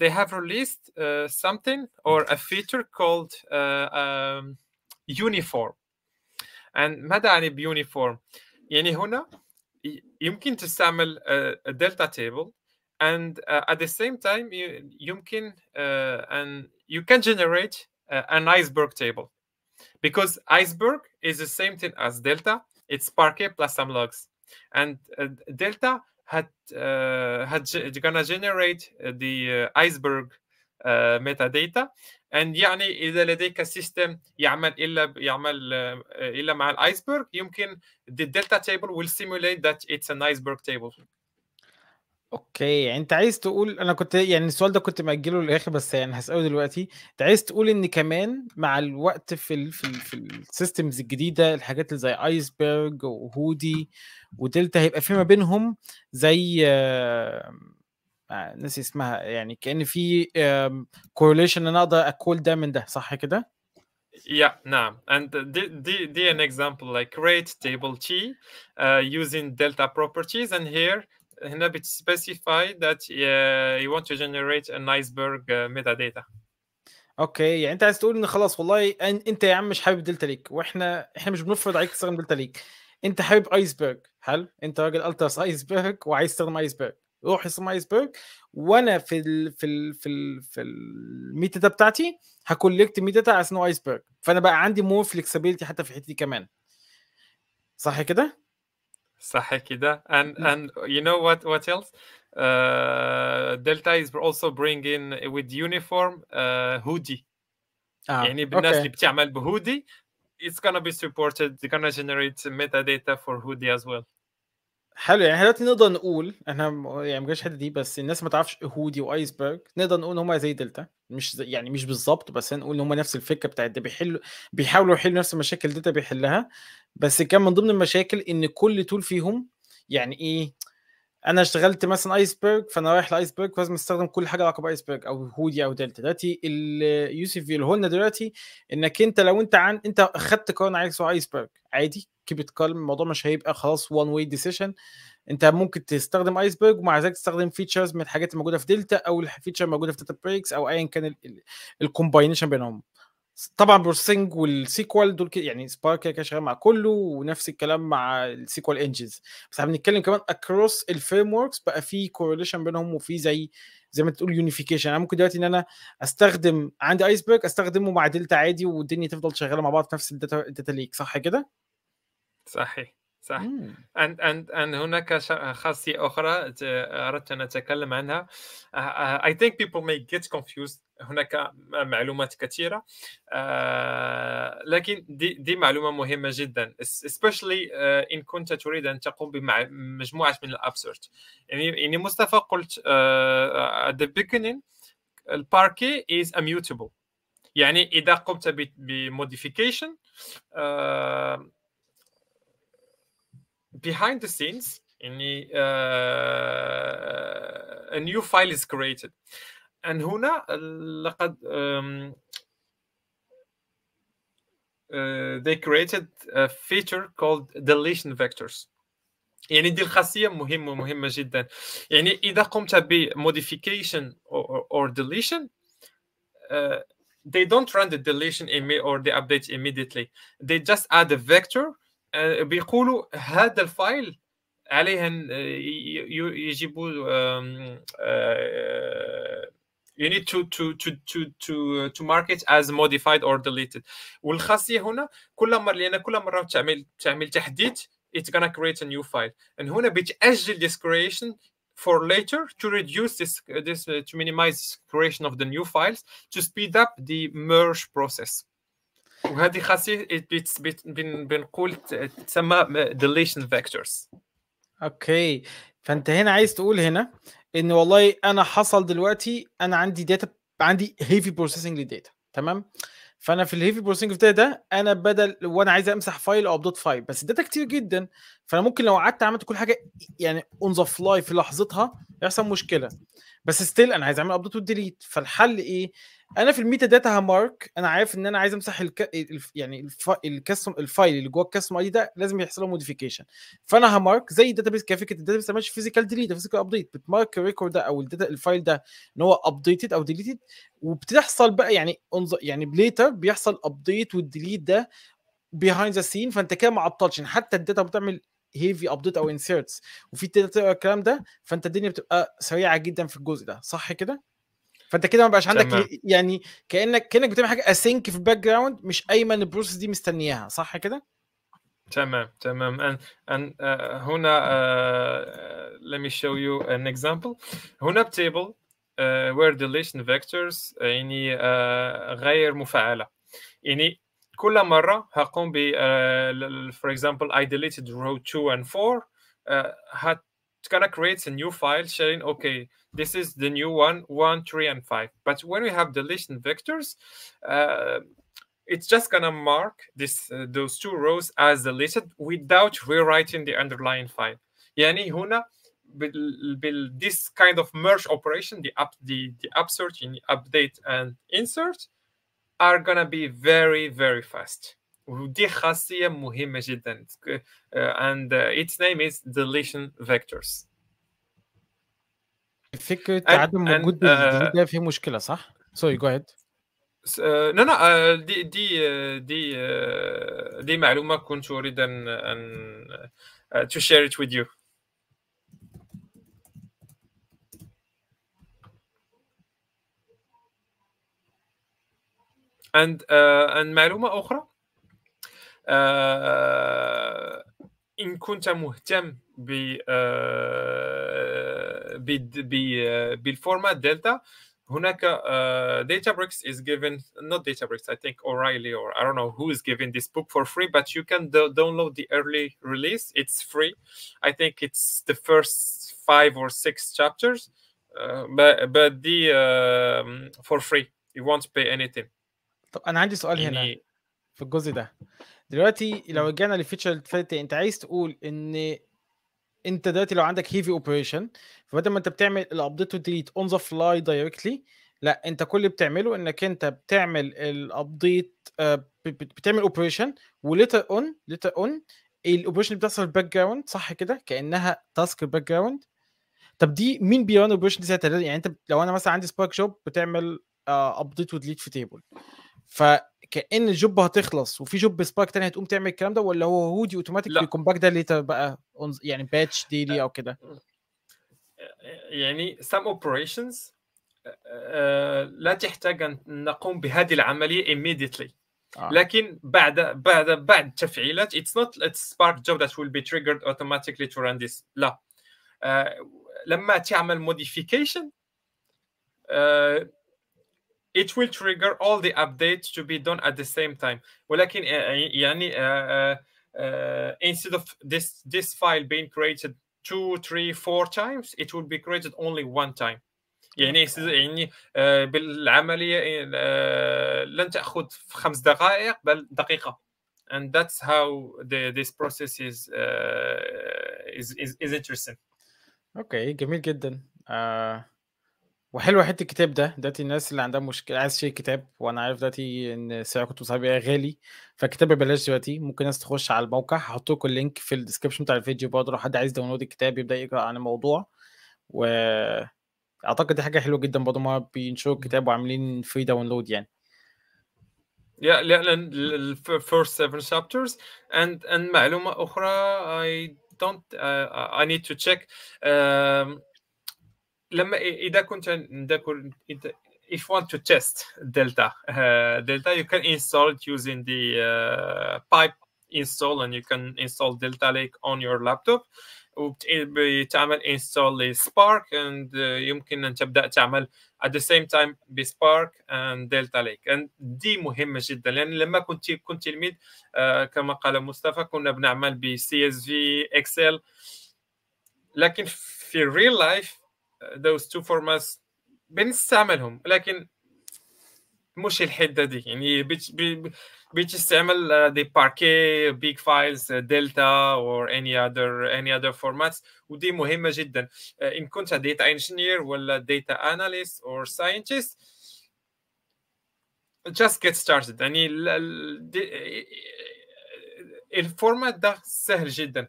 they have released uh, something or a feature called uh, um, uniform and ماذا يعني بيونيفورم يعني هنا يمكن تستعمل دلتا تيبل and at the same time يمكن and you can generate an iceberg table because iceberg is the same thing as delta. It's parquet plus some logs, and uh, delta had uh, had gonna generate uh, the uh, iceberg uh, metadata and يعني اذا لديك سيستم يعمل الا يعمل الا مع الايسبرغ يمكن the delta table will simulate that it's an iceberg table
اوكي يعني انت عايز تقول انا كنت يعني السؤال ده كنت مأجله للاخر بس يعني هسأله دلوقتي انت عايز تقول ان كمان مع الوقت في الـ في, الـ في السيستمز الجديده الحاجات اللي زي ايسبرج وهودي ودلتا هيبقى في ما بينهم زي ناسي اسمها يعني كان في كورليشن انا اقدر اكول ده من ده صح كده؟
Yeah, now نعم. and the, the, the an example like rate table T uh, using delta properties, and here هنا بت specify that uh, you want to generate an iceberg uh, metadata
اوكي يعني انت عايز تقول ان خلاص والله انت يا عم مش حابب دلتا ليك واحنا احنا مش بنفرض عليك تستخدم دلتا ليك انت حابب ايسبرج حلو انت راجل التاس ايسبرج وعايز تستخدم ايسبرج روح اسم ايسبرج وانا في ال في ال في ال في الميتا داتا بتاعتي هكولكت ميتا داتا على اسمه ايسبرج فانا بقى عندي مور فلكسبيليتي حتى في الحته دي كمان صح كده؟
صح and and you know what what else uh, Delta is also bringing with uniform uh, hoodie آه. okay. it's gonna be supported they're gonna generate metadata for hoodie as well
حلو يعني دلوقتي نقدر نقول احنا يعني ما جاش الحته دي بس الناس ما تعرفش هودي وايسبرج نقدر نقول ان هم زي دلتا مش يعني مش بالظبط بس هنقول ان هم نفس الفكره بتاعت ده بيحلوا بيحاولوا يحلوا نفس المشاكل ده بيحلها بس كان من ضمن المشاكل ان كل تول فيهم يعني ايه انا اشتغلت مثلا ايسبرج فانا رايح لايسبرج فلازم استخدم كل حاجه علاقه بايسبرج او هودي او دلتا دلوقتي اليوسف بيقول لنا دلوقتي انك انت لو انت عن انت اخدت قرار عايزه ايسبرج عادي كيبت كالم الموضوع مش هيبقى خلاص وان واي ديسيشن انت ممكن تستخدم ايسبرج ومع ذلك تستخدم فيتشرز من الحاجات الموجوده في دلتا او الفيتشر الموجوده في داتا بريكس او ايا كان الكومباينيشن بينهم طبعا بروسينج والسيكوال دول يعني سبارك كده شغال مع كله ونفس الكلام مع السيكوال انجنز بس احنا بنتكلم كمان اكروس الفريم وركس بقى في كورليشن بينهم وفي زي زي ما تقول يونيفيكيشن انا ممكن دلوقتي ان انا استخدم عندي ايسبرج استخدمه مع دلتا عادي والدنيا تفضل شغاله مع بعض في نفس الداتا ليك صح كده؟
صحيح صح and, and, and هناك خاصية أخرى أردت أن أتكلم عنها آه، آه، I think people may get confused هناك معلومات كثيرة آه، لكن دي, دي معلومة مهمة جدا especially إن كنت تريد أن تقوم بمجموعة من الأبسورد يعني, يعني مصطفى قلت at the beginning الباركي is immutable يعني إذا قمت بموديفيكيشن uh, behind the scenes, in the, uh, a new file is created. And هنا لقد uh, um, uh, they created a feature called deletion vectors. يعني دي الخاصيه مهمه مهمه جدا يعني اذا قمت ب modification or, or deletion uh, they don't run the deletion or the update immediately they just add a vector بيقولوا هذا الفايل عليه ان you need to to to to to to mark it as modified or deleted والخاصيه هنا كل مره لان كل مره تعمل تعمل تحديث it's gonna create a new file and هنا بتاجل this creation for later to reduce this this uh, to minimize creation of the new files to speed up the merge process وهذه خاصيه بنقول تسمى ديليشن vectors
اوكي فانت هنا عايز تقول هنا ان والله انا حصل دلوقتي انا عندي داتا عندي هيفي بروسيسنج للداتا تمام فانا في الهيفي بروسيسنج بتاعي ده انا بدل وانا عايز امسح فايل او ابدوت فايل بس الداتا كتير جدا فانا ممكن لو قعدت عملت كل حاجه يعني اون ذا فلاي في لحظتها يحصل مشكله بس ستيل انا عايز اعمل ابديت وديليت فالحل ايه انا في الميتا داتا همارك انا عارف ان انا عايز امسح الك... يعني الف... الكاستم الفايل اللي جوه الكاستم اي ده لازم يحصل له موديفيكيشن فانا همارك زي الداتا بيس كفكره بيس ما فيزيكال ديليت فيزيكال ابديت بتمارك الريكورد ده او الداتا الفايل ده ان هو ابديتد او ديليتد وبتحصل بقى يعني يعني بليتر بيحصل ابديت والديليت ده بيهايند ذا سين فانت كده ما عطلتش يعني حتى الداتا بتعمل هيفي ابديت او انسيرتس وفي تقدر تقرا الكلام ده فانت الدنيا بتبقى سريعه جدا في الجزء ده صح كده؟ فانت كده ما بقاش عندك تمام. يعني كانك كانك بتعمل حاجه اسينك في الباك جراوند مش ايمن البروسيس دي مستنياها صح كده؟
تمام تمام ان ان uh, هنا آه، آه، let me show you an example هنا بتيبل uh, آه، where deletion vectors يعني uh, غير مفعله يعني كل مره هقوم ب for example I deleted row 2 and 4 uh, it's gonna create a new file saying, okay this is the new one one three and five but when we have deletion vectors uh, it's just gonna mark this uh, those two rows as deleted without rewriting the underlying file يعني هنا بال, this kind of merge operation the up the, the upsert in update and insert are going to be very, very fast. Uh, and uh, its name is deletion vectors.
Uh, and, and, uh, Sorry, go ahead.
Uh, no, no. دي دي دي دي معلومه كنت اريد to share it with you. And uh, and معلومه اخرى uh, ان كنت مهتم uh, ب بالفورمات دلتا هناك uh, Databricks is given not Databricks I think O'Reilly or I don't know who is giving this book for free but you can do download the early release it's free I think it's the first five or six chapters uh, but but the um, for free you won't pay anything
طب انا عندي سؤال يعني... هنا في الجزء ده دلوقتي لو رجعنا للفيتشر اللي فاتت انت عايز تقول ان انت دلوقتي لو عندك هيفي اوبريشن فبدل ما انت بتعمل الابديت والديليت اون ذا فلاي دايركتلي لا انت كل اللي بتعمله انك انت بتعمل الابديت آه، بتعمل اوبريشن وليتر اون ليتر اون الاوبريشن اللي بتحصل في الباك جراوند صح كده كانها تاسك باك جراوند طب دي مين بيرن الاوبريشن دي ساعتها يعني انت لو انا مثلا عندي سبارك شوب بتعمل ابديت آه، وديليت في تيبل فكان الجوب هتخلص وفي جوب سباك تاني هتقوم تعمل الكلام ده ولا هو هودي اوتوماتيك الكومباك باك ده اللي بقى يعني باتش ديلي او كده أه،
أه، يعني some operations أه، لا تحتاج ان نقوم بهذه العمليه immediately آه. لكن بعد بعد بعد تفعيلات it's not a spark job that will be triggered automatically to run this لا لما تعمل modification it will trigger all the updates to be done at the same time ولكن يعني uh, uh, instead of this this file being created two three four times it will be created only one time يعني يعني بالعمليه لن تاخذ خمس دقائق بل دقيقه and that's how the, this process is, uh,
is, is is interesting okay جميل جدا uh... وحلوه حته الكتاب ده دلوقتي الناس اللي عندها مشكله عايز تشتري كتاب وانا عارف دلوقتي ان سعر كتب صحابي غالي فالكتاب ببلاش دلوقتي ممكن الناس تخش على الموقع هحط لكم اللينك في الديسكربشن بتاع الفيديو برضه لو حد عايز داونلود الكتاب يبدا يقرا عن الموضوع و اعتقد دي حاجه حلوه جدا برضه ما بينشروا الكتاب وعاملين فري داونلود يعني
Yeah, لأن the first seven chapters and and معلومة أخرى I don't uh, I need to check um, لما اذا كنت اذا if want to test delta uh, delta you can install it using the uh, pipe install and you can install delta lake on your laptop وبتعمل install spark and uh, يمكن ان تبدا تعمل at the same time spark and delta lake and دي مهمه جدا لان يعني لما كنت كنت تلميذ uh, كما قال مصطفى كنا بنعمل ب csv excel لكن في real life those two formats بنستعملهم لكن مش الحده دي يعني بتستعمل دي باركي بيج فايلز دلتا uh, uh, or any other any other formats ودي مهمه جدا uh, ان كنت داتا انجينير ولا داتا اناليست or scientist just get started يعني الفورمات ده سهل جدا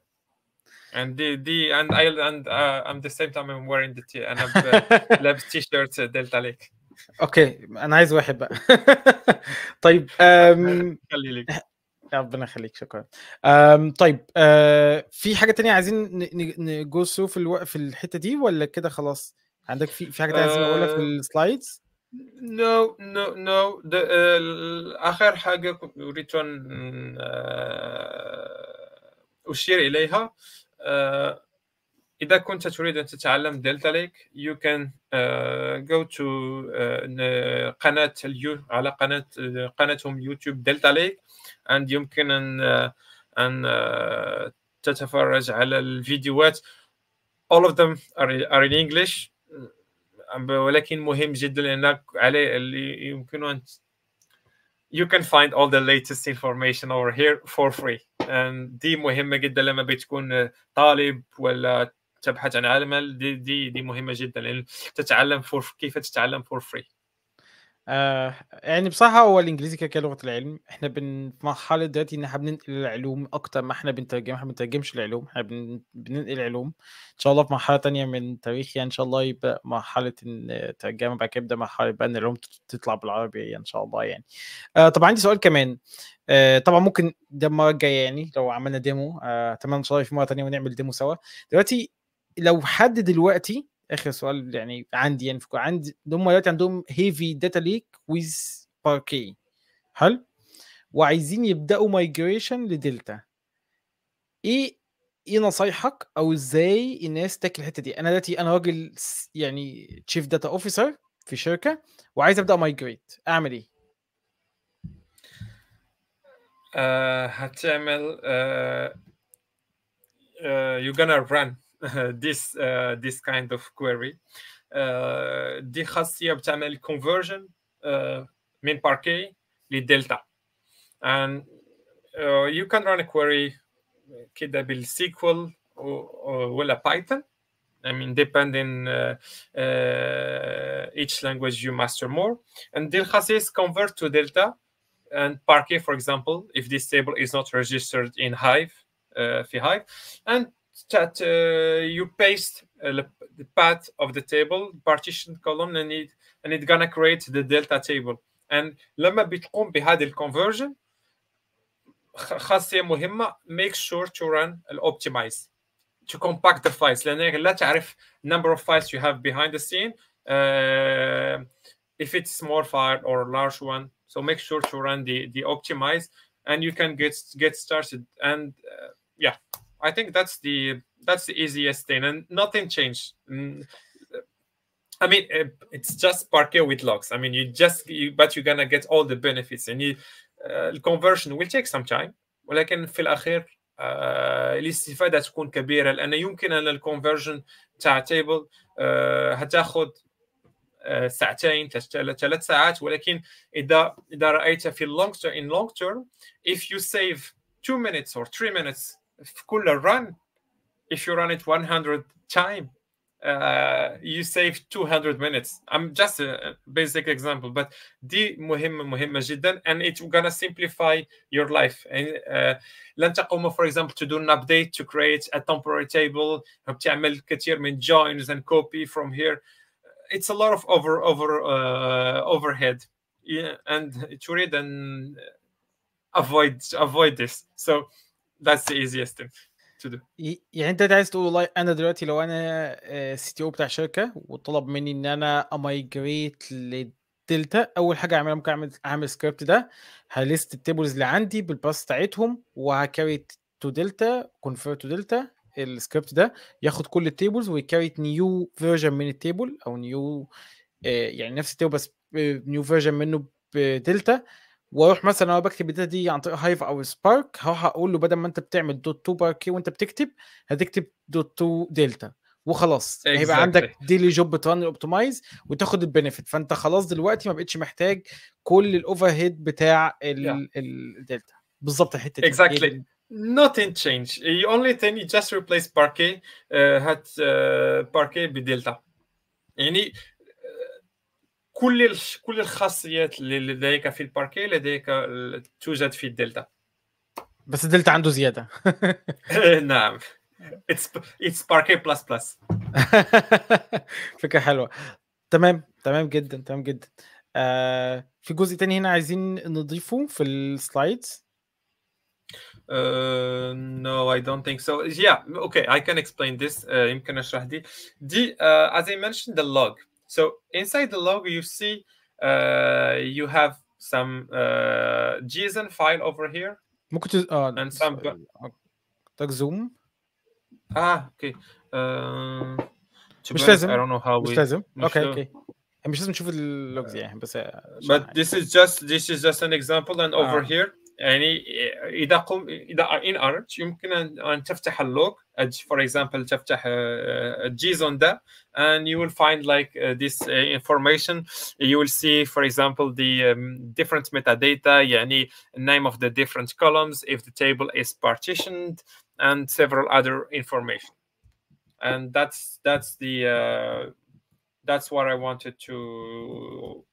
and the, the and I and uh, I'm the same time I'm wearing the t I'm لابس تي شيرت دلتا ليك
اوكي انا عايز واحد بقى طيب أم... خلي لك ربنا يخليك شكرا أم طيب أه في حاجه تانية عايزين نجو في الو... في الحته دي ولا كده خلاص عندك في في حاجه تانية عايزين نقولها في أه، السلايدز
نو نو نو اخر حاجه اريد ان أه، اشير اليها uh, if that contact really learn Delta Lake, you can go to قناه اليو على قناه قناتهم يوتيوب دلتا ليك and يمكن ان ان تتفرج على all of them are in English ولكن مهم جدا انك عليه اللي يمكن ان you can find all the latest information over here for free. دي مهمه جدا لما بتكون طالب ولا تبحث عن عمل دي دي, دي مهمه جدا لان تتعلم فور كيف تتعلم فور فري
آه يعني بصراحه هو الانجليزي كلغه العلم احنا بن في مرحله دلوقتي ان احنا بننقل العلوم اكتر ما احنا بنترجم احنا بنترجمش العلوم احنا بن... بننقل العلوم ان شاء الله في مرحله تانية من تاريخ يعني ان شاء الله يبقى مرحله الترجمه بعد كده يبدا مرحله بقى ان العلوم تطلع بالعربي يعني ان شاء الله يعني آه طبعا عندي سؤال كمان آه طبعا ممكن ده المره الجايه يعني لو عملنا ديمو آه، اتمنى آه ان شاء الله في مره تانية ونعمل ديمو سوا دلوقتي لو حد دلوقتي اخر سؤال يعني عندي يعني عندي هم دلوقتي عندهم هيفي داتا ليك ويز باركي حلو وعايزين يبداوا مايجريشن لدلتا ايه ايه نصايحك او ازاي الناس تاكل الحته دي انا دلوقتي انا راجل يعني تشيف داتا اوفيسر في شركه وعايز ابدا مايجريت اعمل ايه
آه هتعمل uh, آه، uh, آه، you're gonna run this uh, this kind of query دي خاصيه بتعمل mean من باركي delta? and uh, you can run a query كده or ولا بايثون I mean, depending uh, uh, each language you master more. And Del Hasis convert to Delta and Parquet, for example, if this table is not registered in Hive, uh, Hive. And that uh, you paste uh, the path of the table partition column and it and it's gonna create the delta table and لما بتقوم بهذه الconversion خاصيه مهمه make sure to run optimize to compact the files لانك لا تعرف number of files you have behind the scene uh, if it's small file or a large one so make sure to run the the optimize and you can get get started and uh, yeah I think that's the that's the easiest thing, and nothing changed. Mm. I mean, it's just parquet with locks. I mean, you just, you, but you're gonna get all the benefits. And you, uh, will take some time ولكن في الاخير uh, الاستفاده تكون كبيره لان يمكن ان الكونفرجن تاع تيبل هتاخد هتاخذ ساعتين ثلاث ساعات ولكن اذا اذا رايت في اللونج تيرم In long term, if you save 2 minutes or 3 minutes في run if you run it 100 time uh, you save 200 minutes i'm just a basic example but the muhim muhim and it's gonna simplify your life and uh, for example to do an update to create a temporary table تعمل كثير من joins and copy from here it's a lot of over over uh, overhead yeah, and to read and avoid avoid this so That's the easiest thing to
do. يعني انت عايز تقول والله انا دلوقتي لو انا سي تي او بتاع شركه وطلب مني ان انا امايجريت للدلتا اول حاجه اعملها ممكن اعمل اعمل سكريبت ده هليست التيبلز اللي عندي بالباس بتاعتهم وهكاري تو دلتا كونفيرت تو دلتا السكريبت ده ياخد كل التيبلز ويكريت نيو فيرجن من التيبل او نيو آه، يعني نفس التيبل بس نيو آه، فيرجن منه بدلتا واروح مثلا انا بكتب الداتا دي عن طريق هايف او سبارك هروح اقول له بدل ما انت بتعمل دوت 2 بار كي وانت بتكتب هتكتب دوت 2 دلتا وخلاص exactly. هيبقى عندك ديلي جوب ترن الاوبتمايز وتاخد البنفيت فانت خلاص دلوقتي ما بقتش محتاج كل الاوفر هيد بتاع الدلتا بالظبط الحته دي exactly.
Nothing تشينج The only thing you just replace Parquet uh, had uh, Parquet بدلتا. يعني كل كل الخاصيات اللي لديك في الباركي لديك توجد في الدلتا
بس الدلتا عنده زياده
نعم اتس اتس باركي بلس بلس
فكره حلوه تمام تمام جدا تمام جدا آه في جزء تاني هنا عايزين نضيفه في السلايدز
نو آه، no, I don't think so. Yeah, okay, I can explain this. آه، يمكن اشرح دي. دي از آه، as I mentioned the log. So inside the log you see uh, you have some uh, JSON file over here. Mógłbyś, uh, and some... Uh,
tak zoom. Ah, okay. مش لازم. I don't know how we... مش لازم. Okay, okay. مش لازم نشوف اللوج دي بس but
this is just this is just an example and ah. over here يعني اذا قم اذا ان ارج يمكن ان تفتح اللوك فور اكزامبل تفتح الجيزون ده and you will find like uh، this uh، information you will see for example the um، different metadata يعني name of the different columns if the table is partitioned and several other information and that's that's the uh, that's what I wanted to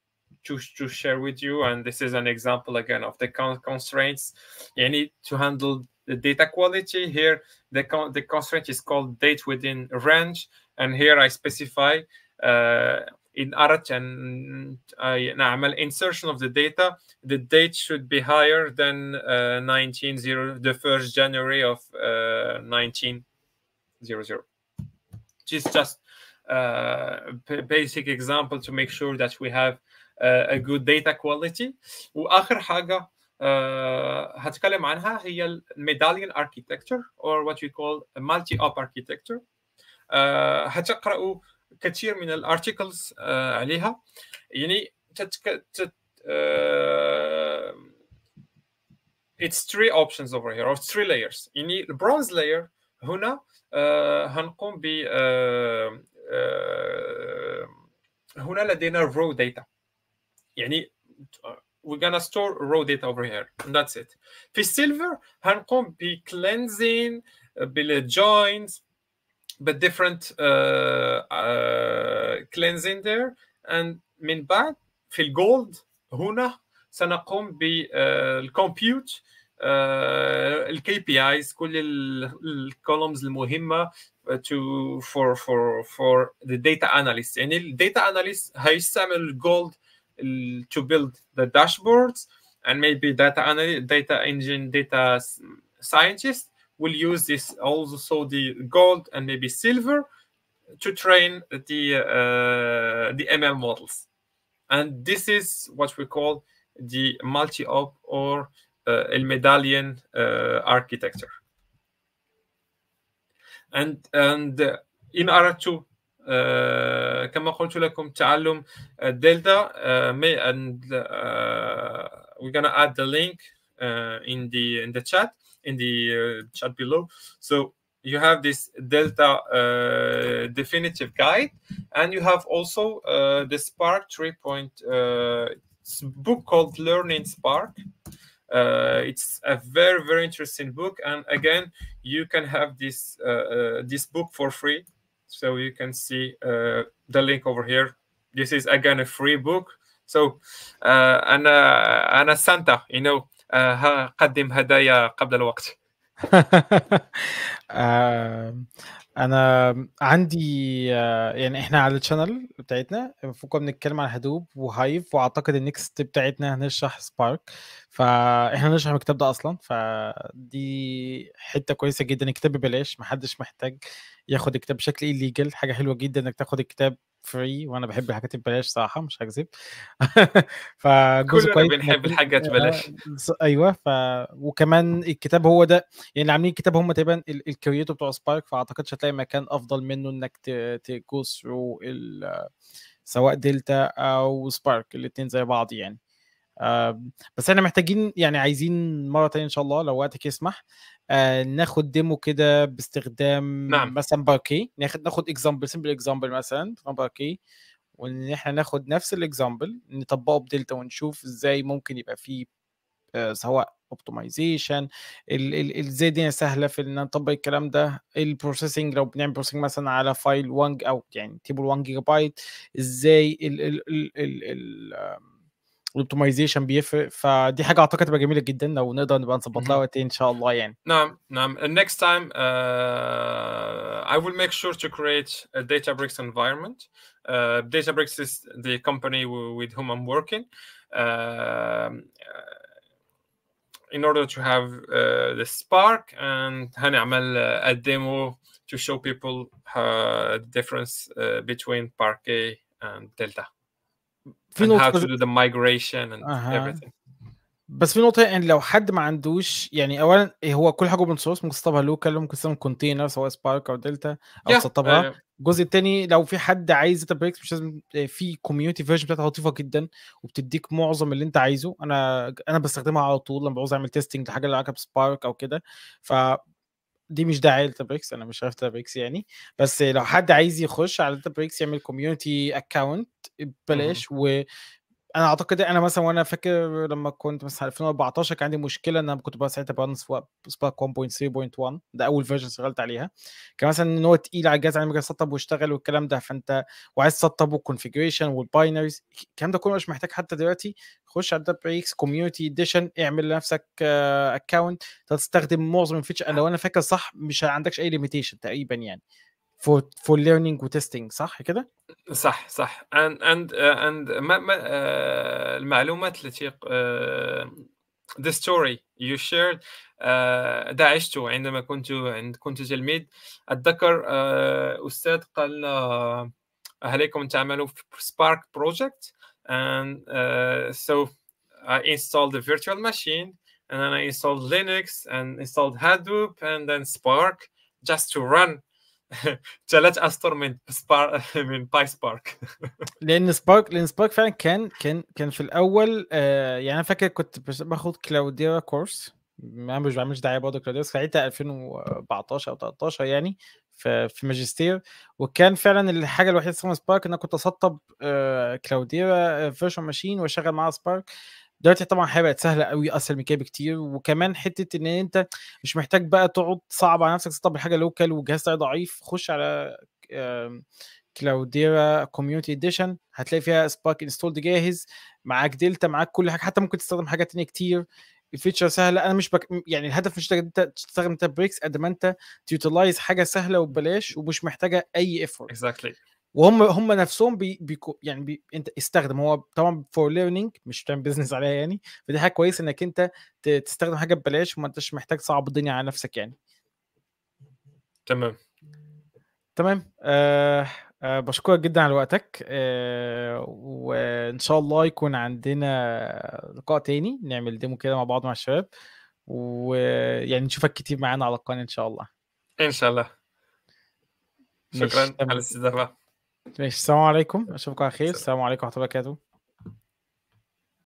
to, to share with you. And this is an example again of the constraints you need to handle the data quality. Here, the, con the constraint is called date within range. And here I specify uh, in ART and I uh, insertion of the data, the date should be higher than uh, 19, zero, the 1st January of uh, 1900. is just a uh, basic example to make sure that we have a good data quality واخر حاجه uh, هتكلم عنها هي الميداليون اركيتكتشر or what we call a multi op architecture uh, هتقراوا كثير من الارتيكلز uh, عليها يعني تتك... it's three options over here or three layers يعني البرونز layer هنا uh, هنقوم ب uh, uh, هنا لدينا data يعني uh, we're gonna store raw data over here and that's it في silver هنقوم ب cleansing بال uh, joins but different uh, uh, cleansing there and من بعد في gold هنا سنقوم ب uh, compute ال uh, KPIs كل الكولومز المهمة to for for for the data analyst يعني الداتا data analyst هيستعمل gold to build the dashboards and maybe data data engine, data scientists will use this also the gold and maybe silver to train the uh, the ML models. And this is what we call the multi-op or uh, El Medallion uh, architecture. And and uh, in order to كما قلت لكم تعلم الدلتا may and we're gonna add the link in the in the chat in the uh, chat below so you have this delta uh, definitive guide and you have also uh, the spark 3 point uh, book called learning spark uh, it's a very very interesting book and again you can have this uh, this book for free so you can see uh, the link over here. This is again a free book. So uh, Santa, you know, uh, قدم هدايا قبل الوقت.
Um, انا عندي آه، يعني احنا على الشانل بتاعتنا فوق بنتكلم عن هدوب وهايف واعتقد النكست بتاعتنا هنشرح سبارك فاحنا هنشرح الكتاب ده اصلا فدي حته كويسه جدا الكتاب ببلاش محدش محتاج ياخد الكتاب بشكل ايليجل حاجه حلوه جدا انك تاخد الكتاب فري وانا بحب الحاجات ببلاش صراحه مش هكذب فجزء كويس بنحب الحاجات ببلاش آه، ايوه ف وكمان الكتاب هو ده يعني اللي عاملين الكتاب هم تقريبا الكريتور بتوع سبارك فاعتقدش هتلاقي مكان افضل منه انك تجوز سواء دلتا او سبارك الاثنين زي بعض يعني بس احنا محتاجين يعني عايزين مره تانية ان شاء الله لو وقتك يسمح آه، ناخد ديمو كده باستخدام نعم. مثلا باركي ناخد ناخد اكزامبل سمبل اكزامبل مثلا باركي وان احنا ناخد نفس الاكزامبل نطبقه بدلتا ونشوف ازاي ممكن يبقى فيه آه، سواء اوبتمايزيشن ازاي الدنيا سهله في ان نطبق الكلام ده البروسيسنج لو بنعمل بروسيسنج مثلا على فايل 1 او يعني تيبل 1 جيجا بايت ازاي ال ال ال ال, ال الاوبتمايزيشن بيفرق فدي حاجه اعتقد تبقى جميله جدا لو نقدر نبقى نظبط لها وقت ان شاء الله يعني
نعم نعم next time uh, I will make sure to create a Databricks environment uh, Databricks is the company with whom I'm working um, uh, in order to have uh, the Spark and هنعمل uh, a demo to show people the difference uh, between Parquet and Delta في نقطه how to do the migration and أه. everything
بس في نقطه يعني لو حد ما عندوش يعني اولا هو كل حاجه اوبن سورس ممكن تسطبها لوكال ممكن تستخدم كونتينر سواء سبارك او دلتا او yeah. yeah. آه. الجزء الثاني لو في حد عايز داتا بريكس مش لازم آه، في كوميونتي فيرجن بتاعتها لطيفه جدا وبتديك معظم اللي انت عايزه انا انا بستخدمها على طول لما بعوز اعمل تيستنج لحاجه لها علاقه بسبارك او كده ف دي مش داعي لتابريكس انا مش عارف تابريكس يعني بس لو حد عايز يخش على تابريكس يعمل كوميونتي اكونت ببلاش و انا اعتقد انا مثلا وانا فاكر لما كنت مثلا 2014 كان عندي مشكله ان انا كنت بقى ساعتها بانس سباك 1.3.1 ده اول فيرجن اشتغلت عليها كان مثلا ان هو تقيل على الجهاز عندي سطب واشتغل والكلام ده فانت وعايز تسطب والكونفجريشن والباينريز الكلام ده كله مش محتاج حتى دلوقتي خش على الدبر اكس كوميونتي اديشن اعمل لنفسك اكونت آه، تستخدم معظم الفيتشر لو انا فاكر صح مش عندكش اي ليميتيشن تقريبا يعني فور فور ليرنينج وتستنج صح كده؟ صح صح
اند اند اند المعلومات التي ذا ستوري يو شيرد ده عشته عندما كنت عند كنت تلميذ اتذكر uh, استاذ قال uh, عليكم تعملوا في سبارك بروجكت and uh, so I installed the virtual machine and then I installed Linux and installed Hadoop and then Spark just to run ثلاث اسطر من سبار من باي سبارك
لان سبارك لان سبارك فعلا كان كان كان في الاول آه يعني انا فاكر كنت باخد كلاوديرا كورس انا مش بعملش دعايه برضه كلاوديرا ساعتها 2014 او 13 يعني في في ماجستير وكان فعلا الحاجه الوحيده اللي سبارك ان انا كنت اسطب آه كلاوديرا فيرشن ماشين واشغل معاها سبارك دلوقتي طبعا الحياه بقت سهله قوي اسهل من كده بكتير وكمان حته ان انت مش محتاج بقى تقعد صعب على نفسك تطبق حاجه لوكال والجهاز بتاعي ضعيف خش على كلاوديرا كوميونتي اديشن هتلاقي فيها سباك انستولد جاهز معاك دلتا معاك كل حاجه حتى ممكن تستخدم حاجات تانية كتير الفيتشر سهله انا مش بك... يعني الهدف مش انت تستخدم انت بريكس قد ما انت تيوتلايز حاجه سهله وببلاش ومش محتاجه اي افورت exactly. وهم هم نفسهم بي بيكو يعني بي انت استخدم هو طبعا فور ليرنينج مش بتعمل بيزنس عليها يعني فدي حاجه كويسه انك انت تستخدم حاجه ببلاش وما انتش محتاج تصعب الدنيا على نفسك يعني تمام تمام آه أه بشكرك جدا على وقتك أه وان شاء الله يكون عندنا لقاء تاني نعمل ديمو كده مع بعض مع الشباب ويعني نشوفك كتير معانا على القناه ان شاء الله ان شاء الله شكرا على
الاستضافه
ماشي السلام عليكم اشوفكم على خير السلام عليكم ورحمه الله وبركاته